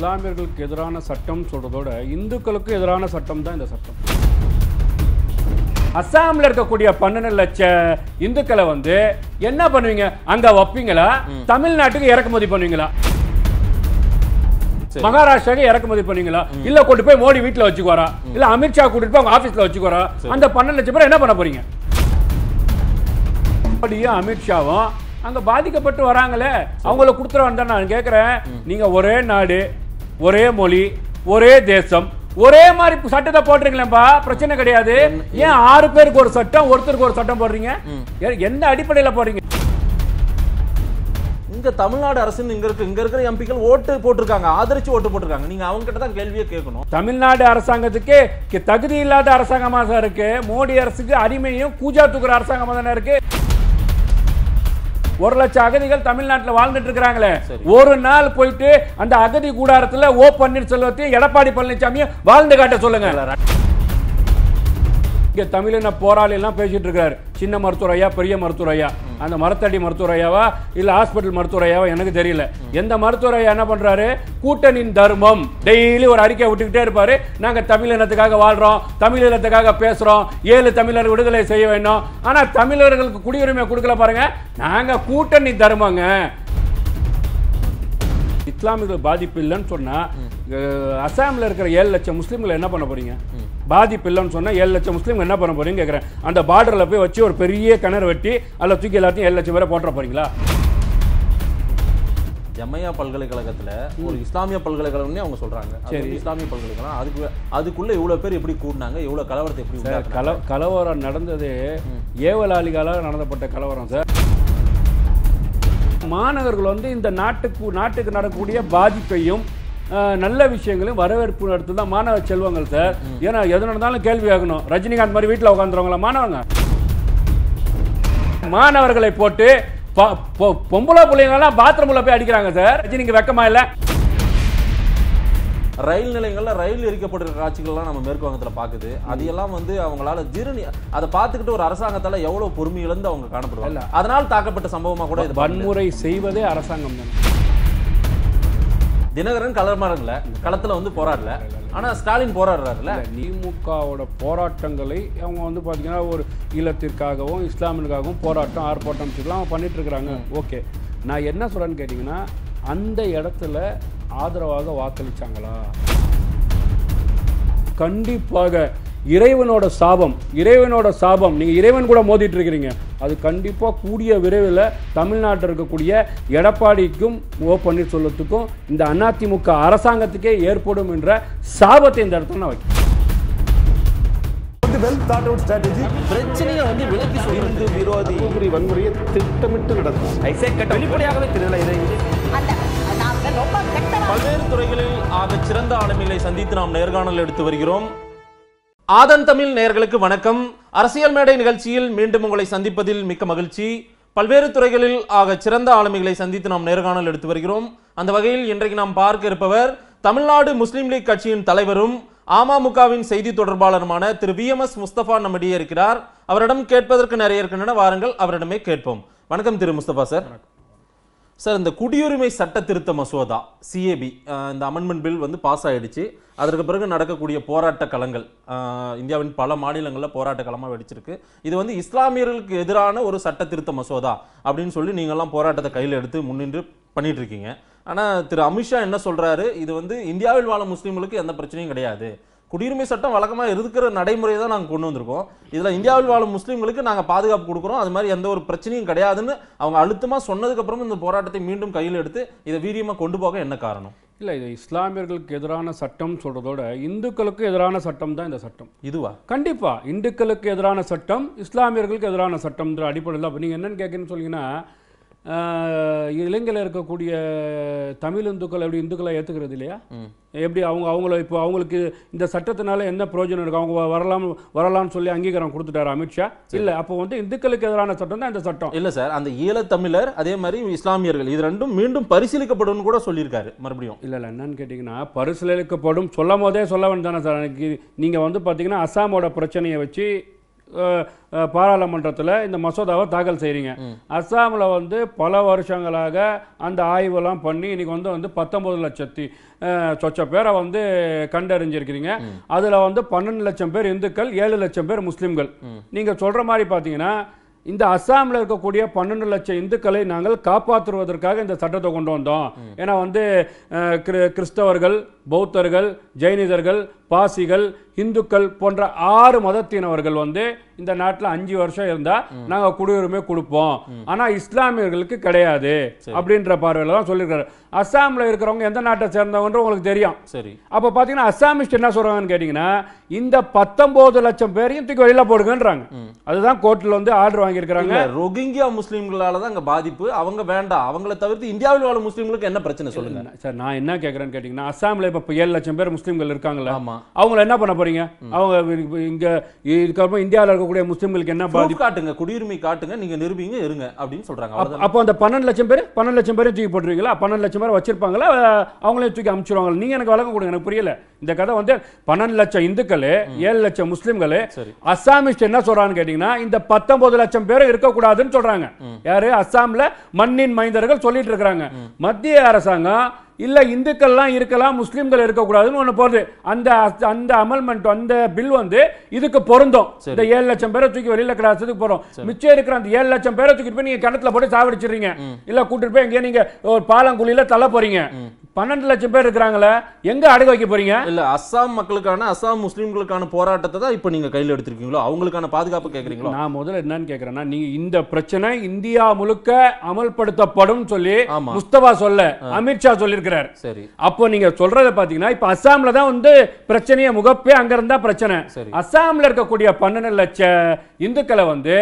இஸ்லாமியர்களுக்கு எதிரான சட்டம் சொல்றதோட இந்துக்களுக்கு எதிரான சட்டம் தான் இந்த சட்டம் அஸ்ஸாமில் இருக்கக்கூடிய பன்னெண்டு லட்சம் இந்துக்களை வந்து என்ன பண்ணுவீங்க அங்க வைப்பீங்களா தமிழ்நாட்டுக்கு இறக்குமதி பண்ணுவீங்களா மகாராஷ்டிராக்கு இறக்குமதி பண்ணுவீங்களா இல்ல கொண்டு போய் மோடி வீட்டுல வச்சுக்கோரா இல்ல அமித்ஷா கூட்டிட்டு போய் அவங்க ஆபீஸ்ல வச்சுக்கோரா அந்த பன்னெண்டு லட்சம் பேர் என்ன பண்ண போறீங்க மோடியும் அமித்ஷாவும் அங்க பாதிக்கப்பட்டு வராங்களே அவங்கள கொடுத்துருவான்னு தான் நான் கேட்கிறேன் நீங்க ஒரே நாடு ஒரே மொழி ஒரே தேசம் ஒரே மாதிரி சட்டத்தை போட்டிருக்கலப்பா பிரச்சனை கிடையாது ஏன் ஆறு பேருக்கு ஒரு சட்டம் ஒருத்தருக்கு ஒரு சட்டம் போடுறீங்க எந்த அடிப்படையில் போடுறீங்க இங்க தமிழ்நாடு அரசு இங்க இருக்கு இங்க இருக்கிற எம்பிக்கள் ஓட்டு போட்டிருக்காங்க ஆதரிச்சு ஓட்டு போட்டிருக்காங்க நீங்க அவங்க கிட்ட தான் கேள்வியை கேட்கணும் தமிழ்நாடு அரசாங்கத்துக்கு தகுதி இல்லாத அரசாங்கமா தான் இருக்கு மோடி அரசுக்கு அடிமையும் கூஜா தூக்குற அரசாங்கமா தானே இருக்கு ஒரு லட்சம் அகதிகள் தமிழ்நாட்டில் வாழ்ந்துட்டு இருக்கிறாங்களே ஒரு நாள் போயிட்டு அந்த அகதி கூடாரத்தில் ஓ பன்னீர்செல்வத்தையும் எடப்பாடி பழனிசாமியும் வாழ்ந்து காட்ட சொல்லுங்க இங்கே தமிழின போராளிலாம் பேசிகிட்டு இருக்காரு சின்ன மருத்துவரையா பெரிய மருத்துவரையா அந்த மரத்தடி ஐயாவா இல்லை ஹாஸ்பிட்டல் ஐயாவா எனக்கு தெரியல எந்த ஐயா என்ன பண்ணுறாரு கூட்டணியின் தர்மம் டெய்லி ஒரு அறிக்கை விட்டுக்கிட்டே இருப்பார் நாங்கள் தமிழினத்துக்காக வாழ்கிறோம் தமிழினத்துக்காக பேசுகிறோம் ஏழு தமிழர் விடுதலை செய்ய வேண்டும் ஆனால் தமிழர்களுக்கு குடியுரிமை கொடுக்கல பாருங்க நாங்கள் கூட்டணி தர்மங்க இஸ்லாமியர்கள் பாதிப்பு இல்லைன்னு சொன்னால் அசாமில் இருக்கிற ஏழு லட்சம் முஸ்லீம்களை என்ன பண்ண போறீங்க பாதிப்பு இல்லைன்னு சொன்னால் ஏழு லட்சம் முஸ்லீம் என்ன பண்ண போறீங்க கேட்குறேன் அந்த பார்டரில் போய் வச்சு ஒரு பெரிய கிணறு வெட்டி அதில் தூக்கி எல்லாத்தையும் ஏழு லட்சம் பேரை போட்டுற போறீங்களா ஜமையா பல்கலைக்கழகத்தில் ஒரு இஸ்லாமிய பல்கலைக்கழகம்னே அவங்க சொல்றாங்க சரி இஸ்லாமிய பல்கலைக்கழகம் அதுக்கு அதுக்குள்ள இவ்வளோ பேர் எப்படி கூடினாங்க இவ்வளோ கலவரத்தை எப்படி சார் கல கலவரம் நடந்தது ஏவலாளிகளால் நடந்தப்பட்ட கலவரம் சார் மாணவர்கள் வந்து இந்த நாட்டுக்கு நாட்டுக்கு நடக்கக்கூடிய பாதிப்பையும் நல்ல விஷயங்களும் வரவேற்பு நடத்து தான் மாணவ செல்வங்கள் சார் ஏன்னா எது நடந்தாலும் கேள்வி ஆகணும் ரஜினிகாந்த் மாதிரி வீட்டில் உட்காந்துருவாங்களா மாணவங்க மாணவர்களை போட்டு பொம்பளை பிள்ளைங்களெல்லாம் பாத்ரூமில் போய் அடிக்கிறாங்க சார் ரஜினிக்கு வெக்கமா இல்லை ரயில் நிலையங்களில் ரயில் எரிக்கப்பட்டிருக்க காட்சிகள்லாம் நம்ம மேற்கு வங்கத்தில் பார்க்குது அதையெல்லாம் வந்து அவங்களால ஜீரணி அதை பார்த்துக்கிட்டு ஒரு அரசாங்கத்தால் எவ்வளோ பொறுமை இழந்து அவங்க காணப்படுவாங்க அதனால் தாக்கப்பட்ட சம்பவமாக கூட வன்முறை செய்வதே அரசாங்கம் தான் தினகரன் கலர் மாறல களத்துல வந்து போராடல ஆனா ஸ்டாலின் போராடுறாருல திமுகவோட போராட்டங்களை அவங்க வந்து பாத்தீங்கன்னா ஒரு ஈழத்திற்காகவும் இஸ்லாமிற்காகவும் போராட்டம் ஆர்ப்பாட்டம் அவங்க பண்ணிட்டு இருக்கிறாங்க ஓகே நான் என்ன சொல்றேன்னு கேட்டீங்கன்னா அந்த இடத்துல ஆதரவாக வாக்களிச்சாங்களா கண்டிப்பாக இறைவனோட சாபம் இறைவனோட சாபம் நீங்கள் இறைவன் கூட மோதிட்டு இருக்கிறீங்க அது கண்டிப்பாக கூடிய விரைவில் தமிழ்நாட்டில் இருக்கக்கூடிய எடப்பாடிக்கும் ஓ பன்னீர்செல்வத்துக்கும் இந்த அதிமுக அரசாங்கத்துக்கே ஏற்படும் என்ற சாபத்தை இந்த இடத்துல நான் வைக்கிறேன் வெல் தாட் அவுட் ஸ்ட்ராட்டஜி பிரச்சனையை வந்து விலக்கி இந்து விரோதி வன்முறையை திட்டமிட்டு நடக்கும் ஐசே கட்ட வெளிப்படையாகவே தெரியல இதை பல்வேறு துறைகளில் ஆக சிறந்த ஆளுமைகளை சந்தித்து நாம் நேர்காணல் எடுத்து வருகிறோம் ஆதன் தமிழ் நேர்களுக்கு வணக்கம் அரசியல் மேடை நிகழ்ச்சியில் மீண்டும் உங்களை சந்திப்பதில் மிக்க மகிழ்ச்சி பல்வேறு துறைகளில் ஆக சிறந்த ஆளுமைகளை சந்தித்து நாம் நேர்காணல் எடுத்து வருகிறோம் அந்த வகையில் இன்றைக்கு நாம் பார்க்க இருப்பவர் தமிழ்நாடு முஸ்லீம் லீக் கட்சியின் தலைவரும் அமமுகவின் செய்தி தொடர்பாளருமான திரு வி எம் எஸ் முஸ்தபா நம்மிடையே இருக்கிறார் அவரிடம் கேட்பதற்கு நிறைய இருக்கின்றன வாருங்கள் அவரிடமே கேட்போம் வணக்கம் திரு முஸ்தபா சார் சார் இந்த குடியுரிமை சட்ட திருத்த மசோதா சிஏபி இந்த அமெண்ட்மெண்ட் பில் வந்து பாஸ் ஆகிடுச்சு அதற்கு பிறகு நடக்கக்கூடிய போராட்ட களங்கள் இந்தியாவின் பல மாநிலங்களில் போராட்ட களமாக வெடிச்சிருக்கு இது வந்து இஸ்லாமியர்களுக்கு எதிரான ஒரு சட்ட திருத்த மசோதா அப்படின்னு சொல்லி நீங்கள்லாம் போராட்டத்தை கையில் எடுத்து முன்னின்று பண்ணிட்டு இருக்கீங்க ஆனால் திரு அமித்ஷா என்ன சொல்கிறாரு இது வந்து இந்தியாவில் வாழும் முஸ்லீம்களுக்கு எந்த பிரச்சனையும் கிடையாது குடியுரிமை சட்டம் வழக்கமாக இருக்கிற நடைமுறை தான் நாங்கள் கொண்டு வந்திருக்கோம் இதில் இந்தியாவில் வாழும் முஸ்லீம்களுக்கு நாங்கள் பாதுகாப்பு கொடுக்குறோம் அது மாதிரி எந்த ஒரு பிரச்சனையும் கிடையாதுன்னு அவங்க அழுத்தமாக சொன்னதுக்கப்புறமும் இந்த போராட்டத்தை மீண்டும் கையில் எடுத்து இதை வீரியமாக கொண்டு போக என்ன காரணம் இல்லை இது இஸ்லாமியர்களுக்கு எதிரான சட்டம் சொல்கிறதோட இந்துக்களுக்கு எதிரான சட்டம் தான் இந்த சட்டம் இதுவா கண்டிப்பாக இந்துக்களுக்கு எதிரான சட்டம் இஸ்லாமியர்களுக்கு எதிரான சட்டம்ன்ற அடிப்படையில் அப்போ நீங்கள் என்னென்னு கேட்குறேன்னு சொன்னீங்கன்னா இலங்கையில் இருக்கக்கூடிய தமிழ் இந்துக்கள் எப்படி இந்துக்களை ஏற்றுக்கிறது இல்லையா எப்படி அவங்க அவங்கள இப்போ அவங்களுக்கு இந்த சட்டத்தினால என்ன பிரயோஜனம் இருக்கு அவங்க வரலாம் வரலாம்னு சொல்லி அங்கீகாரம் கொடுத்துட்டாரு அமித்ஷா இல்லை அப்போ வந்து இந்துக்களுக்கு எதிரான சட்டம் தான் இந்த சட்டம் இல்லை சார் அந்த ஈழத்தமிழர் அதே மாதிரி இஸ்லாமியர்கள் இது ரெண்டும் மீண்டும் பரிசீலிக்கப்படும் கூட சொல்லியிருக்காரு மறுபடியும் இல்லை இல்லை என்னன்னு கேட்டிங்கன்னா பரிசீலிக்கப்படும் சொல்லும் போதே சொல்ல வேண்டாம் சார் எனக்கு நீங்கள் வந்து பார்த்தீங்கன்னா அஸ்ஸாமோட பிரச்சனையை வச்சு பாராளுமன்றத்தில் இந்த மசோதாவை தாக்கல் செய்கிறீங்க அஸ்ஸாமில் வந்து பல வருஷங்களாக அந்த ஆய்வெல்லாம் பண்ணி இன்றைக்கி வந்து வந்து பத்தொம்பது லட்சத்தி சொச்ச பேரை வந்து கண்டறிஞ்சிருக்கிறீங்க அதில் வந்து பன்னெண்டு லட்சம் பேர் இந்துக்கள் ஏழு லட்சம் பேர் முஸ்லீம்கள் நீங்கள் சொல்கிற மாதிரி பார்த்தீங்கன்னா இந்த அஸ்ஸாமில் இருக்கக்கூடிய பன்னெண்டு லட்சம் இந்துக்களை நாங்கள் காப்பாற்றுவதற்காக இந்த சட்டத்தை கொண்டு வந்தோம் ஏன்னா வந்து கிறிஸ்தவர்கள் பௌத்தர்கள் ஜெயினிதர்கள் பாசிகள் இந்துக்கள் போன்ற ஆறு மதத்தினவர்கள் வந்து இந்த நாட்டில் அஞ்சு வருஷம் இருந்தால் நாங்கள் குடியுரிமை கொடுப்போம் ஆனால் இஸ்லாமியர்களுக்கு கிடையாது அப்படின்ற பார்வையில் தான் சொல்லியிருக்காரு அஸ்ஸாமில் இருக்கிறவங்க எந்த நாட்டை சேர்ந்தவன்ற உங்களுக்கு தெரியும் சரி அப்போ பார்த்தீங்கன்னா அஸ்ஸாமிஸ்ட் என்ன சொல்கிறாங்கன்னு கேட்டிங்கன்னா இந்த பத்தொம்போது லட்சம் பேரையும் தூக்கி வெளியில் போடுங்கன்றாங்க அதுதான் கோர்ட்டில் வந்து ஆர்டர் வாங்கியிருக்கிறாங்க ரொகிங்கியா முஸ்லீம்களால தான் அங்கே பாதிப்பு அவங்க வேண்டாம் அவங்கள தவிர்த்து இந்தியாவில் வாழும் முஸ்லீம்களுக்கு என்ன பிரச்சனை சொல்லுங்க சார் நான் என்ன கேட்குறேன்னு கேட்டிங்கன்னா அஸ்ஸாமில் இப்போ ஏழு லட்சம் பேர் முஸ்லீம்கள் இருக்காங்களா ஆமாம் அவங்கள என்ன பண்ண போறீங்க அவங்க இங்க இதுக்கப்புறம் இந்தியாவில் இருக்கக்கூடிய முஸ்லீம்களுக்கு என்ன பாதிப்பு காட்டுங்க குடியுரிமை காட்டுங்க நீங்க நிரூபிங்க இருங்க அப்படின்னு சொல்றாங்க அப்போ அந்த பன்னெண்டு லட்சம் பேர் பன்னெண்டு லட்சம் பேரும் தூக்கி போட்டுருவீங்களா பன்னெண்டு லட்சம் பேர் வச்சிருப்பாங்களா அவங்களையும் தூக்கி அமைச்சிருவாங்க நீங்க எனக்கு வழங்க கொடுங்க எனக்கு புரியல இந்த கதை வந்து பன்னெண்டு லட்சம் இந்துக்கள் ஏழு லட்சம் முஸ்லீம்கள் அசாமிஸ்ட் என்ன சொல்றான்னு கேட்டீங்கன்னா இந்த பத்தொன்பது லட்சம் பேரும் இருக்கக்கூடாதுன்னு சொல்றாங்க யாரு அசாம்ல மண்ணின் மைந்தர்கள் சொல்லிட்டு இருக்கிறாங்க மத்திய அரசாங்கம் இல்லை இந்துக்கள்லாம் இருக்கலாம் முஸ்லீம்கள் இருக்கக்கூடாதுன்னு ஒன்று போகுது அந்த அந்த அமல்மெண்ட் அந்த பில் வந்து இதுக்கு பொருந்தும் இந்த ஏழு லட்சம் பேரை தூக்கி வெளியில் கிடாசத்துக்கு போகிறோம் மிச்சம் இருக்கிற அந்த ஏழு லட்சம் பேரை தூக்கிட்டு போய் நீங்கள் கிணத்துல போட்டு சாவடிச்சிடுறீங்க இல்லை கூட்டிட்டு போய் எங்கேயே நீங்கள் ஒரு பாலங்குழியில் தள்ள போகிறீங்க பன்னெண்டு லட்சம் பேர் இருக்கிறாங்களே எங்க அடகு வைக்க போறீங்க இல்ல அஸ்ஸாம் மக்களுக்கான அஸ்ஸாம் முஸ்லீம்களுக்கான போராட்டத்தை தான் இப்போ நீங்க கையில் எடுத்திருக்கீங்களோ அவங்களுக்கான பாதுகாப்பு கேட்குறீங்களோ நான் முதல்ல என்னன்னு கேட்கறேன்னா நீங்க இந்த பிரச்சனை இந்தியா முழுக்க அமல்படுத்தப்படும் சொல்லி முஸ்தபா சொல்ல அமித்ஷா சொல்லியிருக்கிறார் சரி அப்போ நீங்க சொல்றதை பாத்தீங்கன்னா இப்போ அஸ்ஸாம்ல தான் வந்து பிரச்சனையை முகப்பே அங்க இருந்தா பிரச்சனை அஸ்ஸாம்ல இருக்கக்கூடிய பன்னெண்டு லட்சம் இந்துக்களை வந்து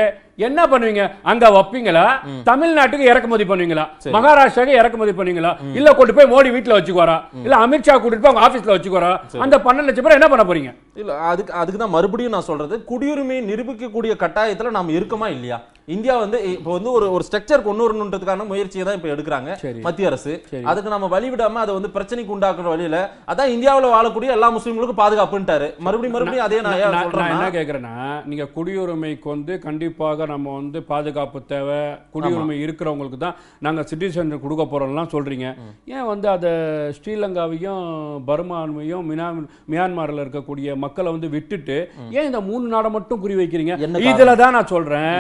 என்ன பண்ணுவீங்க அங்க வைப்பீங்களா தமிழ்நாட்டுக்கு இறக்குமதி பண்ணுவீங்களா மகாராஷ்டிராக்கு இறக்குமதி பண்ணுவீங்களா இல்ல கொண்டு போய் மோடி வீட்டுல வச்சுக்குவாரா இல்ல அமித்ஷா கூட்டிட்டு போய் அவங்க ஆபீஸ்ல வச்சுக்குவாரா அந்த பன்னெண்டு லட்சம் என்ன பண்ண போறீங்க இல்ல அதுக்கு அதுக்கு தான் மறுபடியும் நான் சொல்றது குடியுரிமை நிரூபிக்கக்கூடிய கட்டாயத்துல நாம இருக்கமா இல்லையா இந்தியா வந்து இப்போ வந்து ஒரு ஒரு ஸ்ட்ரக்சர் கொண்டு வரணுன்றதுக்கான முயற்சியை தான் இப்போ எடுக்கிறாங்க மத்திய அரசு அதுக்கு நம்ம வழிவிடாம அதை வந்து பிரச்சனைக்கு உண்டாக்குற வழியில அதான் இந்தியாவில் வாழக்கூடிய எல்லா முஸ்லீம்களுக்கும் பாதுகாப்புன்ட்டாரு மறுபடியும் மறுபடியும் அதே நான் என்ன கேட்குறேன்னா நீங்க குடியுரிமைக்கு வந்து கண்டிப்பாக நம்ம வந்து பாதுகாப்பு தேவை குடியுரிமை இருக்கிறவங்களுக்கு தான் நாங்கள் சிட்டிசன் கொடுக்க போறோம்லாம் சொல்றீங்க ஏன் வந்து அதை ஸ்ரீலங்காவையும் பர்மாவையும் மியான்மரில் இருக்கக்கூடிய மக்களை வந்து விட்டுட்டு ஏன் இந்த மூணு நாடை மட்டும் குறி வைக்கிறீங்க இதுல தான் நான் சொல்றேன்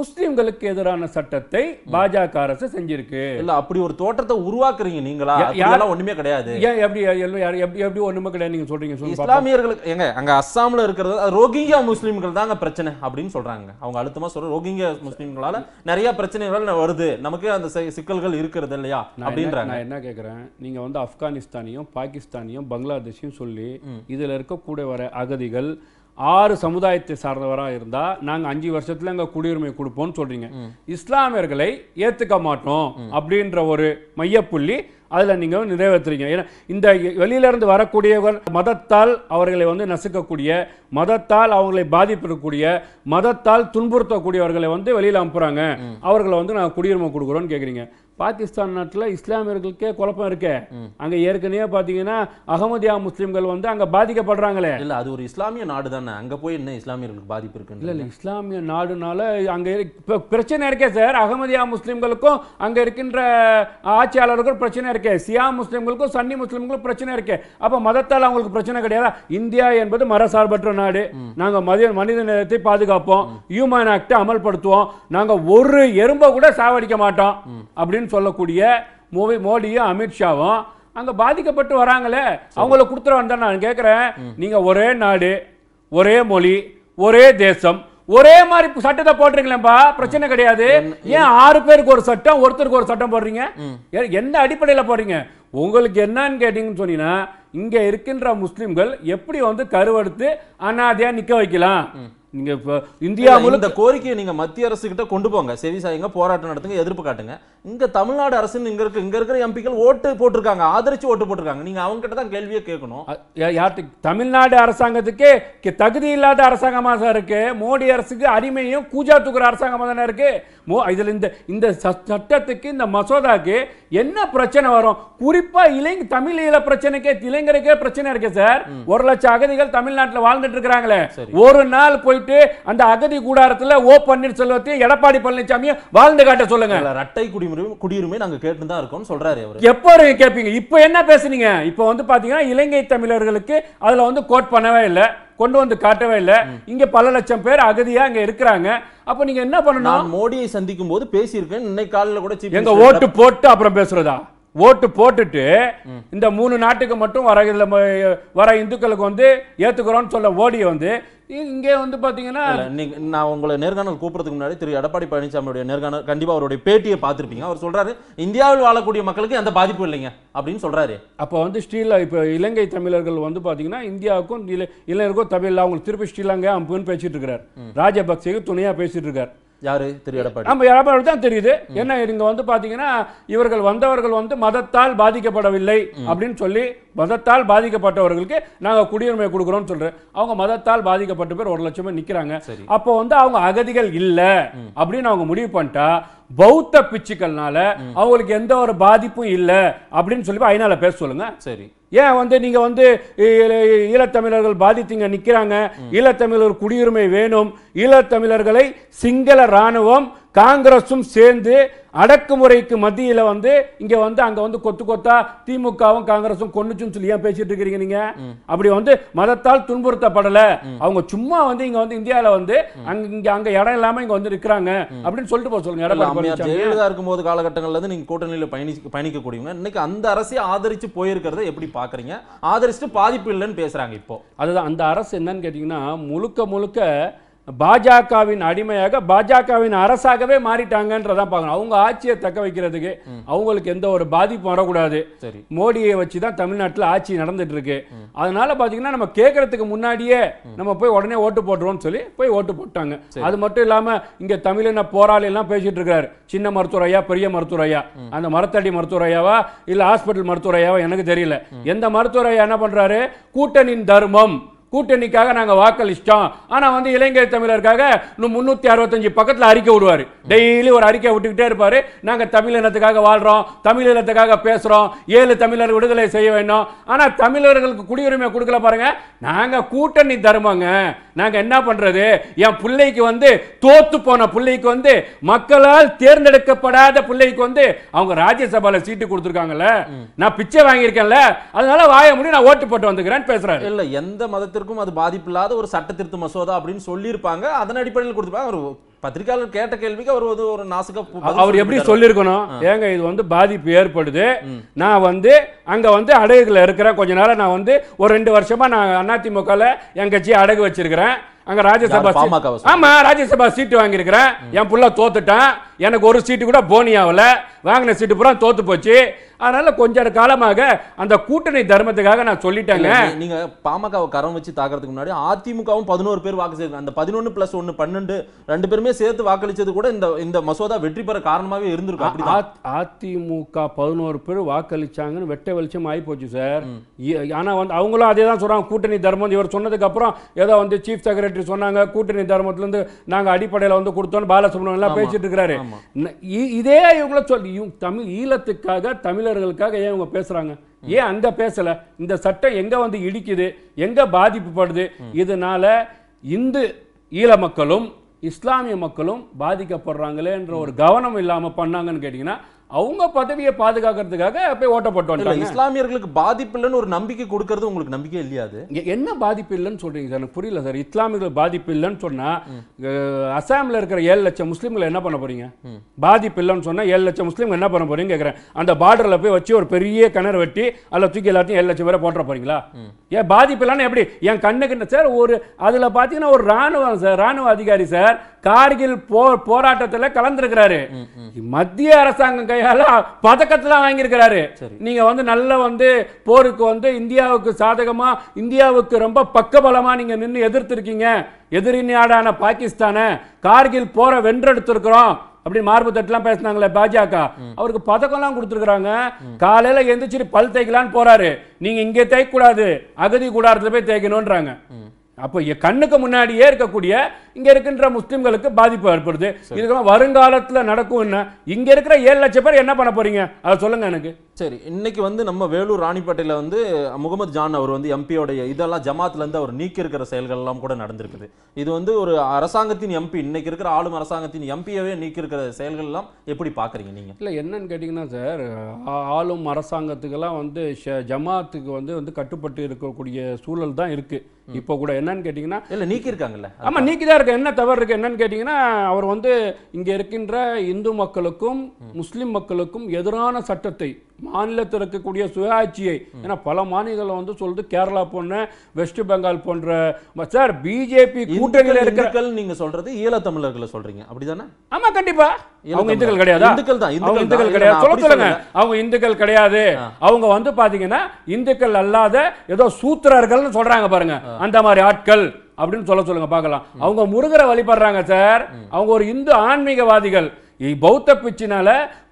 முஸ்லிம்களுக்கு எதிரான சட்டத்தை பாஜக அரசு செஞ்சிருக்கு இல்ல அப்படி ஒரு தோற்றத்தை உருவாக்குறீங்க நீங்களா யாரெல்லாம் ஒண்ணுமே கிடையாது எப்படி எப்படி எப்படி ஒண்ணுமே கிடையாது நீங்க சொல்றீங்க இஸ்லாமியர்களுக்கு எங்க அங்க அஸ்ஸாம்ல இருக்கிறது ரோஹிங்கியா முஸ்லிம்கள் தாங்க பிரச்சனை அப்படின்னு சொல்றாங்க அவங்க அழுத்தமா சொல்ற ரோஹிங்கியா முஸ்லிம்களால நிறைய பிரச்சனைகள் வருது நமக்கு அந்த சிக்கல்கள் இருக்கிறது இல்லையா அப்படின்றாங்க நான் என்ன கேக்குறேன் நீங்க வந்து ஆப்கானிஸ்தானையும் பாகிஸ்தானையும் பங்களாதேஷையும் சொல்லி இதுல இருக்க கூட வர அகதிகள் ஆறு சமுதாயத்தை சார்ந்தவராக இருந்தால் நாங்கள் அஞ்சு வருஷத்தில் அங்கே குடியுரிமை கொடுப்போம்னு சொல்கிறீங்க இஸ்லாமியர்களை ஏற்றுக்க மாட்டோம் அப்படின்ற ஒரு மையப்புள்ளி அதில் நீங்கள் நிறைவேற்றுறீங்க ஏன்னா இந்த இருந்து வரக்கூடியவர் மதத்தால் அவர்களை வந்து நசுக்கக்கூடிய மதத்தால் அவர்களை பாதிப்பிடக்கூடிய மதத்தால் துன்புறுத்தக்கூடியவர்களை வந்து வெளியில் அனுப்புகிறாங்க அவர்களை வந்து நாங்கள் குடியுரிமை கொடுக்குறோன்னு கேட்குறீங்க பாகிஸ்தான் நாட்டில் இஸ்லாமியர்களுக்கே குழப்பம் இருக்கு அங்கே ஏற்கனவே பார்த்தீங்கன்னா அகமதியா முஸ்லீம்கள் வந்து அங்கே பாதிக்கப்படுறாங்களே இல்லை அது ஒரு இஸ்லாமிய நாடு தானே அங்கே போய் என்ன இஸ்லாமியர்களுக்கு பாதிப்பு இருக்கு இல்லை இல்லை இஸ்லாமிய நாடுனால அங்கே இப்போ பிரச்சனை இருக்கே சார் அகமதியா முஸ்லீம்களுக்கும் அங்கே இருக்கின்ற ஆட்சியாளர்களுக்கும் பிரச்சனை இருக்கே சியா முஸ்லீம்களுக்கும் சன்னி முஸ்லீம்களுக்கும் பிரச்சனை இருக்கே அப்போ மதத்தால் அவங்களுக்கு பிரச்சனை கிடையாது இந்தியா என்பது மரசார்பற்ற நாடு நாங்கள் மதிய மனித நேரத்தை பாதுகாப்போம் ஹியூமன் ஆக்டை அமல்படுத்துவோம் நாங்கள் ஒரு எறும்பை கூட சாவடிக்க மாட்டோம் அப்படின்னு அப்படின்னு சொல்லக்கூடிய மோடி மோடியும் அமித்ஷாவும் அங்கே பாதிக்கப்பட்டு வராங்களே அவங்கள கொடுத்துருவான் தான் நான் கேட்குறேன் நீங்கள் ஒரே நாடு ஒரே மொழி ஒரே தேசம் ஒரே மாதிரி சட்டத்தை போடுறீங்களேப்பா பிரச்சனை கிடையாது ஏன் ஆறு பேருக்கு ஒரு சட்டம் ஒருத்தருக்கு ஒரு சட்டம் போடுறீங்க எந்த அடிப்படையில் போடுறீங்க உங்களுக்கு என்னன்னு கேட்டீங்கன்னு சொன்னீங்கன்னா இங்கே இருக்கின்ற முஸ்லீம்கள் எப்படி வந்து கருவெடுத்து அனாதையாக நிற்க வைக்கலாம் நீங்க இப்போ இந்தியா இந்த கோரிக்கையை நீங்க மத்திய அரசு கிட்ட கொண்டு போங்க செவி சாயுங்க போராட்டம் நடத்துங்க எதிர்ப்பு காட்டுங்க இங்க தமிழ்நாடு அரசு இங்க இருக்கு இங்க இருக்கிற எம்பிக்கள் ஓட்டு போட்டிருக்காங்க ஆதரிச்சு ஓட்டு போட்டிருக்காங்க நீங்க அவங்க கிட்ட தான் கேள்வியை கேட்கணும் யார்ட்டு தமிழ்நாடு அரசாங்கத்துக்கே தகுதி இல்லாத அரசாங்கமாக தான் இருக்கு மோடி அரசுக்கு அடிமையும் கூஜா தூக்குற அரசாங்கமாக தானே இருக்கு மோ இதில் இந்த இந்த சட்டத்துக்கு இந்த மசோதாக்கு என்ன பிரச்சனை வரும் குறிப்பா இளைஞ தமிழ் ஈழ பிரச்சனைக்கே இளைஞருக்கே பிரச்சனை இருக்கு சார் ஒரு லட்சம் அகதிகள் தமிழ்நாட்டில் வாழ்ந்துட்டு இருக்கிறாங்களே ஒரு நாள் போயிட்டு அந்த அகதி கூடாரத்தில் ஓ பன்னீர்செல்வத்தையும் எடப்பாடி பழனிசாமியும் வாழ்ந்து காட்ட சொல்லுங்க ரட்டை குடியுரிமை குடியுரிமை நாங்க கேட்டு தான் இருக்கோம் சொல்றாரு எப்போ கேட்பீங்க இப்போ என்ன பேசுனீங்க இப்போ வந்து பாத்தீங்கன்னா இலங்கை தமிழர்களுக்கு அதுல வந்து கோட் பண்ணவே இல்லை கொண்டு வந்து காட்டவே இல்லை இங்க பல லட்சம் பேர் அகதியா இங்க இருக்கிறாங்க அப்ப நீங்க என்ன பண்ணணும் மோடியை சந்திக்கும் போது பேசியிருக்கேன் இன்னைக்கு காலையில் கூட எங்க ஓட்டு போட்டு அப்புறம் பேசுறதா ஓட்டு போட்டுட்டு இந்த மூணு நாட்டுக்கு மட்டும் வர இதில் வர இந்துக்களுக்கு வந்து ஏற்றுக்கிறோன்னு சொல்ல ஓடியை வந்து இங்கே வந்து பார்த்தீங்கன்னா நான் உங்களை நேர்காணல் கூப்பிட்றதுக்கு முன்னாடி திரு எடப்பாடி பழனிசாமியுடைய நேர்காணல் கண்டிப்பாக அவருடைய பேட்டியை பார்த்துருப்பீங்க அவர் சொல்கிறாரு இந்தியாவில் வாழக்கூடிய மக்களுக்கு எந்த பாதிப்பும் இல்லைங்க அப்படின்னு சொல்றாரு அப்போ வந்து ஸ்ரீல இப்போ இலங்கை தமிழர்கள் வந்து பார்த்தீங்கன்னா இந்தியாவுக்கும் இளைஞருக்கும் தமிழ் அவங்களுக்கு திருப்பி ஸ்ரீலங்கா அம்புன்னு பேசிட்டு இருக்கிறார் ராஜபக்சேக்கு துணையாக பேசிட்டு இருக்கார் யாரு திரு எடப்பாடி நம்ம எடப்பாடி தான் தெரியுது என்ன இங்க வந்து பாத்தீங்கன்னா இவர்கள் வந்தவர்கள் வந்து மதத்தால் பாதிக்கப்படவில்லை அப்படின்னு சொல்லி மதத்தால் பாதிக்கப்பட்டவர்களுக்கு நாங்கள் குடியுரிமை கொடுக்குறோம்னு சொல்கிறேன் அவங்க மதத்தால் பாதிக்கப்பட்ட பேர் ஒரு லட்சமாக நிற்கிறாங்க அப்போ வந்து அவங்க அகதிகள் இல்லை அப்படின்னு அவங்க முடிவு பண்ணிட்டா பௌத்த பிச்சுக்கள்னால அவங்களுக்கு எந்த ஒரு பாதிப்பும் இல்லை அப்படின்னு சொல்லி ஐநால பேச சொல்லுங்க சரி ஏன் வந்து நீங்க வந்து ஈழத்தமிழர்கள் பாதித்தீங்க நிக்கிறாங்க ஈழத்தமிழர் குடியுரிமை வேணும் ஈழத்தமிழர்களை சிங்கள ராணுவம் காங்கிரஸும் சேர்ந்து அடக்குமுறைக்கு மத்தியில் வந்து இங்கே வந்து அங்கே வந்து கொத்து கொத்தா திமுகவும் காங்கிரஸும் கொன்னுச்சும் சொல்லி ஏன் பேசிட்டு இருக்கிறீங்க நீங்க அப்படி வந்து மதத்தால் துன்புறுத்தப்படலை அவங்க சும்மா வந்து இங்கே வந்து இந்தியாவில் வந்து அங்க இங்கே அங்கே இடம் இல்லாமல் இங்கே வந்து இருக்கிறாங்க அப்படின்னு சொல்லிட்டு போக சொல்லுங்க எடப்பாடி ஜெயலலிதா இருக்கும்போது காலகட்டங்களில் வந்து நீங்கள் கூட்டணியில் பயணி பயணிக்கக்கூடியவங்க இன்னைக்கு அந்த அரசையை ஆதரித்து போயிருக்கிறத எப்படி பார்க்குறீங்க ஆதரிச்சுட்டு பாதிப்பு இல்லைன்னு பேசுகிறாங்க இப்போ அதுதான் அந்த அரசு என்னன்னு கேட்டிங்கன்னா முழுக்க முழுக்க பாஜகவின் அடிமையாக பாஜகவின் அரசாகவே மாறிட்டாங்கன்றதான் பார்க்கணும் அவங்க ஆட்சியை தக்க வைக்கிறதுக்கு அவங்களுக்கு எந்த ஒரு பாதிப்பும் வரக்கூடாது மோடியை வச்சு தான் தமிழ்நாட்டில் ஆட்சி நடந்துட்டு இருக்கு அதனால பார்த்தீங்கன்னா நம்ம கேட்கறதுக்கு முன்னாடியே நம்ம போய் உடனே ஓட்டு போட்டுருவோம்னு சொல்லி போய் ஓட்டு போட்டாங்க அது மட்டும் இல்லாம இங்க தமிழின போராளி எல்லாம் பேசிட்டு இருக்காரு சின்ன மருத்துவரையா பெரிய மருத்துவரையா அந்த மரத்தடி மருத்துவரையாவா இல்ல ஹாஸ்பிட்டல் மருத்துவரையாவா எனக்கு தெரியல எந்த மருத்துவரையா என்ன பண்றாரு கூட்டணியின் தர்மம் கூட்டணிக்காக நாங்கள் வாக்களிச்சிட்டோம் ஆனால் வந்து இலங்கை தமிழருக்காக முந்நூற்றி அறுபத்தஞ்சு பக்கத்தில் அறிக்கை விடுவார் டெய்லி ஒரு அறிக்கை விட்டுக்கிட்டே இருப்பார் நாங்கள் தமிழ் இனத்துக்காக வாழ்கிறோம் தமிழ் இனத்துக்காக பேசுகிறோம் ஏழு தமிழர் விடுதலை செய்ய வேண்டும் ஆனால் தமிழர்களுக்கு குடியுரிமை கொடுக்கல பாருங்கள் நாங்கள் கூட்டணி தருமாங்க நாங்கள் என்ன பண்ணுறது என் பிள்ளைக்கு வந்து தோத்து போன பிள்ளைக்கு வந்து மக்களால் தேர்ந்தெடுக்கப்படாத பிள்ளைக்கு வந்து அவங்க ராஜ்யசபால சீட்டு கொடுத்துருக்காங்கல்ல நான் பிச்சை வாங்கியிருக்கேன்ல அதனால வாய முடியும் நான் ஓட்டு போட்டு வந்துக்கிறேன் பேசுகிறேன் இல்லை எந்த மதத்தில் சட்டத்திற்கும் அது பாதிப்பில்லாத ஒரு சட்ட திருத்த மசோதா அப்படின்னு சொல்லியிருப்பாங்க அதன் அடிப்படையில் கொடுத்துருப்பாங்க ஒரு பத்திரிகையாளர் கேட்ட கேள்விக்கு அவர் வந்து ஒரு நாசுக்க அவர் எப்படி சொல்லியிருக்கணும் ஏங்க இது வந்து பாதிப்பு ஏற்படுது நான் வந்து அங்கே வந்து அடகுல இருக்கிறேன் கொஞ்ச நேரம் நான் வந்து ஒரு ரெண்டு வருஷமா நான் அதிமுகவில் என் கட்சி அடகு வச்சிருக்கிறேன் அங்கே ராஜ்யசபா ஆமாம் ராஜ்யசபா சீட்டு வாங்கியிருக்கிறேன் என் புள்ள தோத்துட்டேன் எனக்கு ஒரு சீட்டு கூட போனி ஆகலை வாங்கின சீட்டு பூரா தோத்து போச்சு அதனால கொஞ்ச காலமாக அந்த கூட்டணி தர்மத்துக்காக நான் சொல்லிட்டேங்க நீங்க பாமக கரம் வச்சு தாக்குறதுக்கு முன்னாடி அதிமுகவும் பதினோரு பேர் வாக்கு சேர்த்து அந்த பதினொன்று பிளஸ் ஒன்று பன்னெண்டு ரெண்டு பேருமே சேர்த்து வாக்களிச்சது கூட இந்த இந்த மசோதா வெற்றி பெற காரணமாகவே இருந்திருக்கும் அதிமுக பதினோரு பேர் வாக்களிச்சாங்கன்னு வெட்ட வெளிச்சம் ஆகி போச்சு சார் ஆனால் வந்து அவங்களும் அதே தான் சொல்கிறாங்க கூட்டணி தர்மம் இவர் சொன்னதுக்கு அப்புறம் ஏதோ வந்து சீஃப் செக்ரட்டரி சொன்னாங்க கூட்டணி தர்மத்துலேருந்து நாங்கள் அடிப்படையில் வந்து கொடுத்தோன்னு பாலசுப்ரமணியம் எல்லாம் பேசிட்டு இருக்கிறாரு இதே இவங்கள சொல்லி இவங்க தமிழ் ஈழத்துக்காக தமிழர்களுக்காக ஏன் இவங்க பேசுறாங்க ஏன் அங்க பேசல இந்த சட்டம் எங்க வந்து இடிக்குது எங்க பாதிப்பு படுது இதனால இந்து ஈழ மக்களும் இஸ்லாமிய மக்களும் பாதிக்கப்படுறாங்களேன்ற ஒரு கவனம் இல்லாம பண்ணாங்கன்னு கேட்டீங்கன்னா அவங்க பதவியை பாதுகாக்கிறதுக்காக போய் ஓட்ட போட்டு இஸ்லாமியர்களுக்கு பாதிப்பு இல்லைன்னு ஒரு நம்பிக்கை கொடுக்கறது உங்களுக்கு நம்பிக்கை இல்லையாது என்ன பாதிப்பு இல்லைன்னு சொல்றீங்க சார் எனக்கு புரியல சார் இஸ்லாமியர்கள் பாதிப்பு இல்லைன்னு சொன்னா அசாமில் இருக்கிற ஏழு லட்சம் முஸ்லீம்களை என்ன பண்ண போறீங்க பாதிப்பு இல்லைன்னு சொன்னா ஏழு லட்சம் முஸ்லீம் என்ன பண்ண போறீங்க கேட்குறேன் அந்த பார்டர்ல போய் வச்சு ஒரு பெரிய கிணறு வெட்டி அதில் தூக்கி எல்லாத்தையும் ஏழு லட்சம் பேரை போட்டுற போறீங்களா ஏன் பாதிப்பு இல்லைன்னா எப்படி என் கண்ணுக்கு சார் ஒரு அதுல பாத்தீங்கன்னா ஒரு ராணுவம் சார் ராணுவ அதிகாரி சார் கார்கில் போ போராட்டத்தில் கலந்துருக்கிறாரு மத்திய அரசாங்கம் கையால பதக்கத்தெல்லாம் வாங்கியிருக்கிறாரு நீங்கள் வந்து நல்ல வந்து போருக்கு வந்து இந்தியாவுக்கு சாதகமாக இந்தியாவுக்கு ரொம்ப பக்கபலமாக நீங்கள் நின்று எதிர்த்திருக்கீங்க எதிரி நாடான பாகிஸ்தானை கார்கில் போரை வென்றெடுத்திருக்கிறோம் அப்படி மார்பு தட்டுலாம் பேசினாங்களே பாஜக அவருக்கு பதக்கம்லாம் கொடுத்துருக்குறாங்க காலையில் எந்திரிச்சிட்டு பல் தேய்க்கலான்னு போறாரு நீங்கள் இங்கே தேய்க்கூடாது அகதி கூடாரத்தில் போய் தேய்க்கணுன்றாங்க அப்போ கண்ணுக்கு முன்னாடியே இருக்கக்கூடிய இங்கே இருக்கின்ற முஸ்லீம்களுக்கு பாதிப்பு ஏற்படுது இதுக்கெல்லாம் வருங்காலத்தில் நடக்கும் என்ன இங்கே இருக்கிற ஏழு லட்சம் பேர் என்ன பண்ண போறீங்க அதை சொல்லுங்க எனக்கு சரி இன்னைக்கு வந்து நம்ம வேலூர் ராணிப்பேட்டையில் வந்து முகமது ஜான் அவர் வந்து எம்பியோடைய இதெல்லாம் ஜமாத்லேருந்து அவர் நீக்கி இருக்கிற செயல்கள்லாம் கூட நடந்திருக்குது இது வந்து ஒரு அரசாங்கத்தின் எம்பி இன்னைக்கு இருக்கிற ஆளும் அரசாங்கத்தின் எம்பியவே நீக்கி இருக்கிற செயல்கள்லாம் எப்படி பார்க்குறீங்க நீங்கள் இல்லை என்னன்னு கேட்டிங்கன்னா சார் ஆளும் அரசாங்கத்துக்கெல்லாம் வந்து ஜமாத்துக்கு வந்து வந்து கட்டுப்பட்டு இருக்கக்கூடிய சூழல் தான் இருக்குது இப்போ கூட என்னன்னு கேட்டிங்கன்னா இல்லை நீக்கியிருக்காங்கல்ல ஆமாம் நீக்கி தான் இருக்க என்ன தவறு இருக்கு என்னன்னு கேட்டீங்கன்னா அவர் வந்து இங்க இருக்கின்ற இந்து மக்களுக்கும் முஸ்லிம் மக்களுக்கும் எதிரான சட்டத்தை மாநிலத்தில் இருக்கக்கூடிய சுயாட்சியை ஏன்னா பல மாநிலங்களை வந்து சொல்றது கேரளா போன்ற வெஸ்ட் பெங்கால் போன்ற சார் பிஜேபி கூட்டணியில் இருக்கிற நீங்க சொல்றது ஈழ தமிழர்களை சொல்றீங்க அப்படிதானே ஆமா கண்டிப்பா அவங்க இந்துக்கள் கிடையாது இந்துக்கள் தான் அவங்க இந்துக்கள் கிடையாது சொல்ல சொல்லுங்க அவங்க இந்துக்கள் கிடையாது அவங்க வந்து பாத்தீங்கன்னா இந்துக்கள் அல்லாத ஏதோ சூத்திரர்கள்னு சொல்றாங்க பாருங்க அந்த மாதிரி ஆட்கள் அப்படின்னு சொல்ல சொல்லுங்க பார்க்கலாம் அவங்க முருகரை வழிபடுறாங்க சார் அவங்க ஒரு இந்து ஆன்மீகவாதிகள் பௌத்த பிச்சினால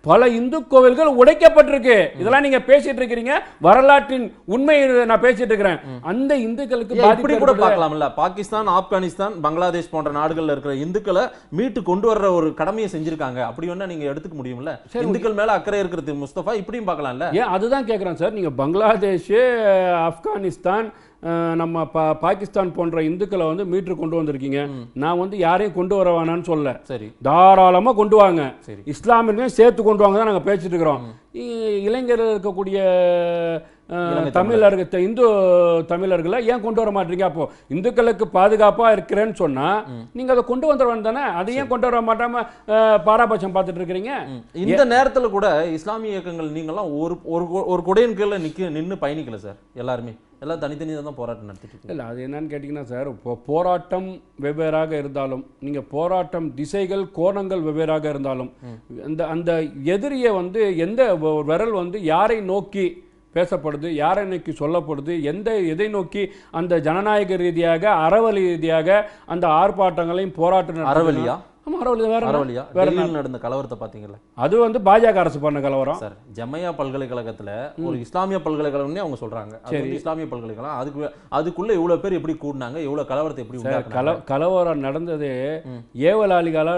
பல இந்து கோவில்கள் உடைக்கப்பட்டிருக்கு இதெல்லாம் நீங்க பேசிட்டு இருக்கிறீங்க வரலாற்றின் உண்மை நான் பேசிட்டு இருக்கிறேன் அந்த இந்துக்களுக்கு இப்படி கூட இல்ல பாகிஸ்தான் ஆப்கானிஸ்தான் பங்களாதேஷ் போன்ற நாடுகள்ல இருக்கிற இந்துக்களை மீட்டு கொண்டு வர்ற ஒரு கடமையை செஞ்சிருக்காங்க அப்படி ஒன்னா நீங்க எடுத்துக்க முடியும்ல இந்துக்கள் மேல அக்கறை இருக்கிறது முஸ்தபா இப்படியும் பார்க்கலாம்ல ஏன் அதுதான் கேட்கிறேன் சார் நீங்க பங்களாதேஷ் ஆப்கானிஸ்தான் நம்ம பா பாகிஸ்தான் போன்ற இந்துக்களை வந்து மீட்டு கொண்டு வந்திருக்கீங்க நான் வந்து யாரையும் கொண்டு வர வேணாம்னு சொல்ல சரி தாராளமாக கொண்டு வாங்க இஸ்லாமியர்களையும் சேர்த்து கொண்டு வாங்க தான் நாங்கள் பேசிட்டு இருக்கிறோம் இளைஞர்கள் இருக்கக்கூடிய தமிழர்கள் இந்து தமிழர்களை ஏன் கொண்டு வர மாட்டீங்க அப்போ இந்துக்களுக்கு பாதுகாப்பா இருக்கிறேன்னு சொன்னா நீங்க அதை கொண்டு வந்து தானே அதை ஏன் கொண்டு வர மாட்டாம பாராபட்சம் பார்த்துட்டு இருக்கிறீங்க இந்த நேரத்தில் கூட இஸ்லாமிய இயக்கங்கள் நீங்களாம் ஒரு ஒரு கொடையின் கீழே நிக்க நின்று பயணிக்கல சார் எல்லாருமே எல்லாம் தனித்தனியாக தான் போராட்டம் நடத்திட்டு இல்லை அது என்னன்னு கேட்டிங்கன்னா சார் இப்போ போராட்டம் வெவ்வேறாக இருந்தாலும் நீங்கள் போராட்டம் திசைகள் கோணங்கள் வெவ்வேறாக இருந்தாலும் அந்த அந்த எதிரியை வந்து எந்த விரல் வந்து யாரை நோக்கி பேசப்படுது யாரை நோக்கி சொல்லப்படுது எந்த எதை நோக்கி அந்த ஜனநாயக ரீதியாக அறவழி ரீதியாக அந்த ஆர்ப்பாட்டங்களையும் போராட்டம் அறவழியா ஆமாம் அறவழி வேற அறவழியா வேற நடந்த கலவரத்தை அது வந்து பாஜக அரசு பண்ண கலவரம் சார் ஜமையா பல்கலைக்கழகத்தில் ஒரு இஸ்லாமிய பல்கலைக்கழகம்னே அவங்க சொல்கிறாங்க சரி இஸ்லாமிய பல்கலைக்கழகம் அதுக்கு இவ்வளோ பேர் எப்படி கூடினாங்க இவ்வளோ கலவரத்தை எப்படி கல கலவரம் நடந்தது